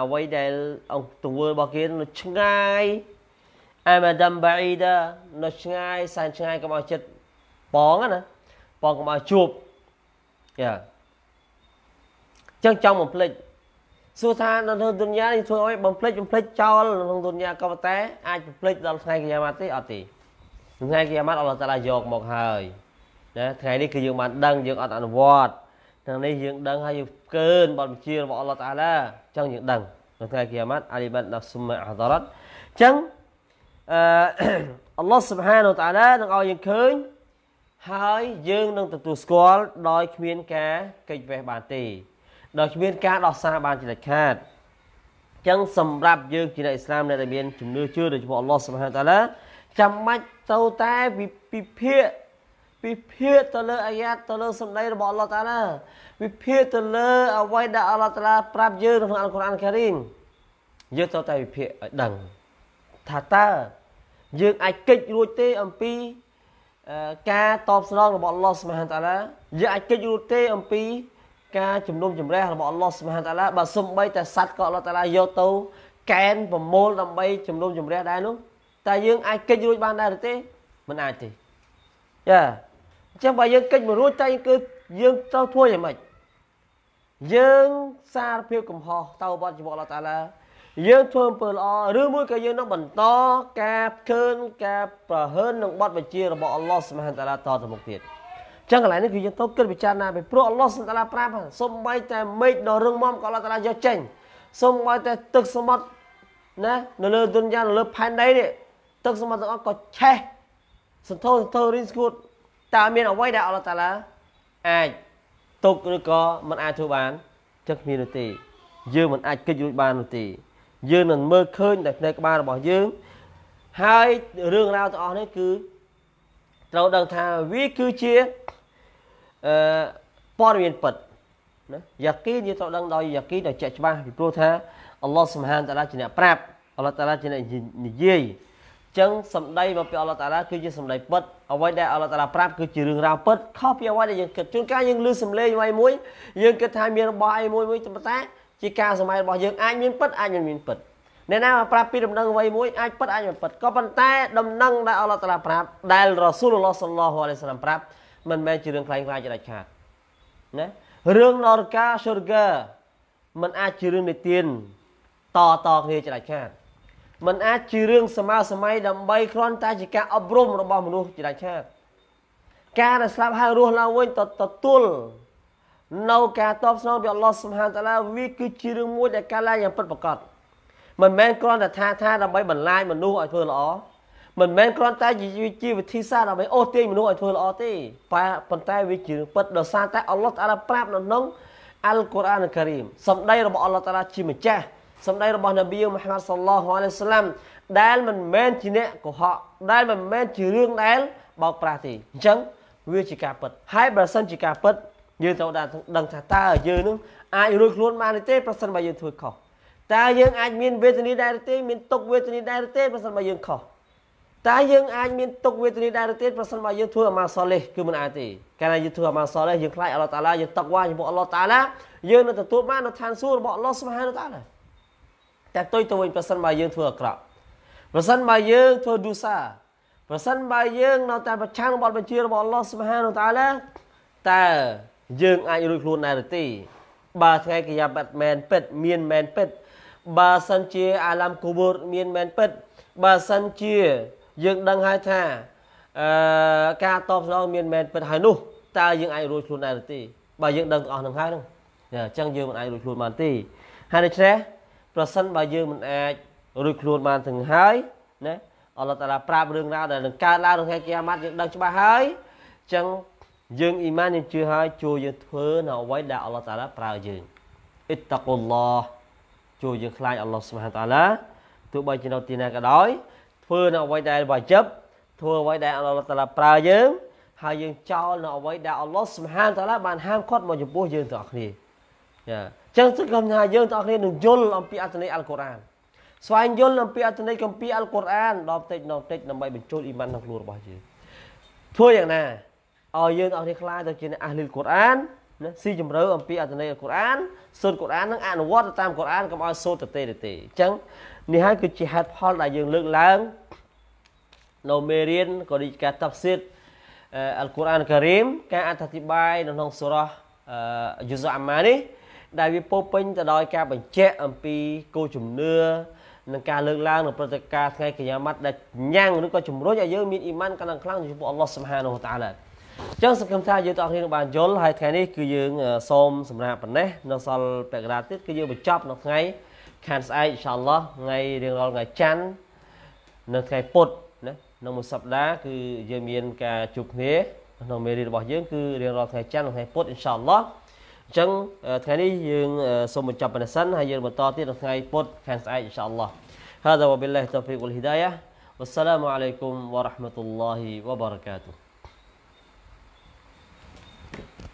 អ្វីដែលអង្គទង្វើរបស់គេនៅឆ្ងាយ អមដាំបាអ៊ីដានៅឆ្ងាយសែនឆ្ងាយកុំឲ្យចិត្តបងណា បងកុំឲ្យជួបយ៉ាចឹងចង់បំភ្លេចសួរថានៅក្នុងទុនយ៉ានេះធ្វើឲ្យបំភ្លេចបំភ្លេចចោលក្នុងទុនយ៉ាក៏ប៉ុន្តែអាចបំភ្លេចដល់ថ្ងៃគិយាម៉ាត់ទេអត់ទេថ្ងៃគិយាម៉ាត់អល់ឡោះតាឡាយកមកហើយណាថ្ងៃនេះគឺយើងបានដឹងយើងអត់អនុវត្តថ្ងៃនេះយើងដឹងហើយយើងកើនបទបញ្ជារបស់អល់ឡោះតាឡាអញ្ចឹងយើងដឹងនៅថ្ងៃគិយាម៉ាត់អាលីបាត់ណាសុមអាហ្ដរ៉ាត់អញ្ចឹងអឺអល់ឡោះស៊ុបហានូតាឡានឹងឲ្យយើងឃើញហើយយើងនឹង ទទួលស្គាល់ដោយគ្មានការកិច្ចវេះបានទេដោយគ្មានការដោះសារបានជាដាច់ខាតអញ្ចឹងសម្រាប់យើងជាអ្នកអ៊ីស្លាមអ្នកដែលមានជំនឿជឿទៅចំពោះអល់ឡោះសុបហានតាឡាចាំបាច់ទៅតែពិភាក្សាវិភាគទៅលើអាយ៉ាតទៅលើសម្ដីរបស់អល់ឡោះតាឡាវិភាគទៅលើ អ្វីដែលអល់ឡោះតាឡាប្រាប់យើងក្នុងអល់កុរអានការីមយើងត្រូវតែវិភាគឲ្យដឹងថាតើយើងអាចកិច្ចរួចទេអំពីការតបស្នងរបស់អល់ឡោះស្មហានតាឡាយើងអាចកិច្ចរួចទេអំពីការជំនុំជម្រះរបស់អល់ឡោះសុបហានតាឡាបើសំបីតែសัตว์ក៏អល់ឡោះតាឡាយកទៅកែនប្រមូល ដើម្បីជំនុំជម្រះដែរនោះតើយើងអាចកិច្ចរួចបានដែរទេមិនអាចទេចាអញ្ចឹងបើយើងកិច្ចមិនរួចតែគឺយើងត្រូវធ្វើយ៉ាងម៉េចយើងសារភាពកំហុសតោបត់ជាមួយអល់ឡោះតាឡាយើងធ្វើអំពើល្អឬមួយក៏យើងនឹងបន្តការឃើញការប្រហើននឹងបទបញ្ជារបស់អល់ឡោះសុបហានតាឡាតទៅមុខទៀតចឹងកន្លែងនេះគឺយើងត្រូវគិតពិចារណាពីព្រោះអល់ឡោះសុនតាឡាប្រាប់សូម្បីតែមេឃដ៏រឹងមាំក៏អល់ឡោះតាឡាយកចេញសូម្បីតែទឹកសមុទ្រណានៅលើទុនយ៉ាងនៅលើផែនដីនេះទឹកសមុទ្រទាំងអស់ក៏ឆេះសន្ធោសន្ធោរីស្គួតតើមានអ្វីដែលអល់ឡោះតាឡាអាចទុកឬក៏មិនអាចធ្វើបានចឹងគ្មាននោះទេយើងមិនអាចគិតរួចបាននោះទេយើងនឹងមើលឃើញតែផ្នែកក្បាលរបស់យើងហើយរឿងរ៉ាវទាំងអស់នេះគឺត្រូវដឹងថាវាគឺជាអឺព័ត៌មានពិតណាយ៉ាគីយើងត្រូវដឹងដោយយ៉ាគីដោយជាក់ច្បាស់ពីព្រោះថាអល់ឡោះសុបហានតាឡាជាអ្នកប្រាប់អល់ឡោះតាឡាជាអ្នកនិយាយចឹងសម្ដីមកពីអល់ឡោះតាឡាគឺជាសម្ដីពិតអ្វីដែលអល់ឡោះតាឡាប្រាប់គឺជារឿងរ៉ាវពិតខុសពីអ្វីដែលយើងគិតជួនកាលយើងឮសំឡេងអ្វីមួយយើងគិតថាមានរបស់អីមួយមួយតែប៉ុន្តែជាការសម័យរបស់យើងអាចមានពិតអាចមិនមានពិតអ្នកណាមកប្រាប់ពីដំណឹងអ្វីមួយអាចពិតអាចមិនពិតក៏ប៉ុន្តែ ដំណឹងដែលអល់ឡោះតាឡាប្រាប់ ដែលរ៉ាស៊ូលឡោះសល្លោះអាឡៃសាឡាមប្រាប់មិនមែនជារឿងខ្លាំងខ្លាយជាដាច់ខាតណារឿងនរកាសុរកាมันអាចជារឿងនិទានតតគ្នាជាដាច់ខាតมันអាចជារឿងសមាសម័យដើម្បីគ្រាន់តែជាការ អប់រំរបស់មនុស្សជាដាច់ខាតការដែលស្លាប់ហើយរស់ឡើងវិញទៅទទួលនៅការតបស្នងពីអល់ឡោះសុបហានតាឡាវាគឺជារឿងមួយដែលកើតឡើងយ៉ាងពិតប្រាកដមិនមែនគ្រាន់តែថាថាដើម្បីបន្លាយមនុស្សឲ្យធ្វើល្អមិនមែនគ្រាន់តែជាវិធីសាស្ត្រដើម្បីអូសទាញមនុស្សឲ្យធ្វើល្អទេប៉ុន្តែវាជារឿងពិតដោយសារតែអល់ឡោះតាឡាប្រាប់នៅក្នុងអល់កុរអានការីម សម្ដីរបស់អល់ឡោះតាឡាជាម្ចាស់សម្ដីរបស់នប៊ីមូហាម៉ាត់សល្លោះអាឡៃសាឡាំដែលមិនមែនជាអ្នកកុហកដែលមិនមែនជារឿងដែល បោកប្រាស់ទេអញ្ចឹងវាជាការពិតហើយបើសិនជាការពិតយើងត្រូវដឹងថាតើយើងនឹង អាចរួចខ្លួនបានទេប្រសិនបើយើងធ្វើខុសតើយើងអាចមានវេទនាដែរទេមានទុកវេទនាដែរទេប្រសិនបើយើងខុសតែយើងអាចមានទុកវេទនាដែរឬទៀតប្រសិនបើយើងធ្វើអាម៉ាសលេះគឺមិនអាចទេកាលណាយើងធ្វើអាម៉ាសលេះយើងខ្លាចអល់ឡោះតាឡាយើងតក់វ៉ាចំពោះអល់ឡោះតាឡាយើងនឹងទទួលបាននៅឋានសួគ៌របស់អល់ឡោះស្មហានតាឡាតែទុយទៅវិញប្រសិនបើយើងធ្វើអាក្រក់ប្រសិនបើយើងធ្វើឌូសាប្រសិនបើយើងនៅតែប្រឆាំងបទបញ្ជារបស់អល់ឡោះស្មហានតាឡាតើយើងអាចរួចខ្លួនដែរឬទេបើថ្ងៃកយ៉ាបាត់មែនពិតមានមែនពិតបើសិនជាអាឡាំគូបូតមានមែនពិតបើសិនជាយើងដឹងហើយថាអឺការតបស្នងមានមែនពិតហើយនោះតើយើងអាចរួចខ្លួនដែរឬទេបើយើងដឹងទាំងអស់នឹងហើយហ្នឹងអញ្ចឹងយើងមិនអាចរួចខ្លួនបានទេហើយដូច្នេះប្រសិនបើយើងមិនអាចរួចខ្លួនបានទាំងហើយណាអល់ឡោះតាឡាប្រាប់រឿងរ៉ាវដែលនឹងកើតឡើងនៅថ្ងៃគីយ៉ាម៉ាត់យើងដឹងច្បាស់ហើយអញ្ចឹងយើងអ៊ីម៉ានយើងជឿហើយជួយយើងធ្វើនៅអ្វីដែលអល់ឡោះតាឡាប្រើយើងអ៊ីតតាកុលឡោះជួយយើងខ្លាចអល់ឡោះស៊ុបហានតាឡាទោះបីជានៅទីណាក៏ដោយធ្វើនៅអ្វីដែលវ៉ាជិបធ្វើអ្វីដែលអល់ឡោះតាឡាប្រើយើង ហើយយើងចោលនៅអ្វីដែលអល់ឡោះសុបហានតាឡាបានហាមឃាត់មកចំពោះយើងទាំងអស់គ្នាចាអញ្ចឹងសង្ឃឹមថាយើងទាំងអស់គ្នានឹងយល់អំពីអត្ថន័យអល់កុរអានស្វែងយល់អំពីអត្ថន័យគម្ពីរអល់កុរអានដល់តិចដល់តិចដើម្បីបញ្ចូលអ៊ីម៉ានក្នុងខ្លួនរបស់យើងធ្វើយ៉ាងណាឲ្យយើងទាំងអស់គ្នាខ្លាចទៅជាអ្នកអាហ្លីលកុរអានណាស៊ីជម្រៅអំពីអត្ថន័យអល់កុរអានសូត្រកុរអាននឹងអនុវត្តតាមកុរអានកុំឲ្យសូត្រទៅទេទេអញ្ចឹងនេះហើយគឺជាហេតុផលដែលយើងលើកឡើងនៅមេរៀនក៏ដូចជាការតាប់សិទ្ធអល់កុរអានការីមការអធិប្បាយនៅក្នុងសូរ៉ាយូសាអាម៉ានេះ ដែលវាពោពេញទៅដោយការបញ្ជាក់អំពីគោលជំនឿនិងការលើកឡើងនៅព្រឹត្តិការណ៍ថ្ងៃកញ្ញាម៉ាត់ដែលញ៉ាំងឬក៏ជំរុញឲ្យយើងមានអ៊ីម៉ានកាន់តែខ្លាំងចំពោះអល់ឡោះសុបហានូវតាឡាអញ្ចឹងសង្ឃឹមថាយើងទាំងអស់គ្នានឹងបានយល់ហើយថ្ងៃនេះគឺយើងសូមសម្រាប់ប៉ុណ្ណេះនៅសល់ពេលកណ្ដាលទៀតគឺយើងបញ្ចប់នៅថ្ងៃខានស្អែកអ៊ីនសាអល់ឡោះថ្ងៃរៀងរាល់ថ្ងៃច័ន្ទនៅថ្ងៃពុធណានៅមួយសប្តាហ៍គឺយើងមានការជួបគ្នាក្នុងមេរៀនរបស់យើងគឺរៀងរាល់ថ្ងៃច័ន្ទនិងថ្ងៃពុធអ៊ីនសាអល់ឡោះអញ្ចឹងថ្ងៃនេះយើងសូមបញ្ចប់ប៉ុណ្ណេះសិនហើយយើងបន្តទៀតនៅថ្ងៃពុធខានស្អែកអ៊ីនសាអល់ឡោះ هذا وبالله التوفيق والهدايه والسلام عليكم ورحمه الله وبركاته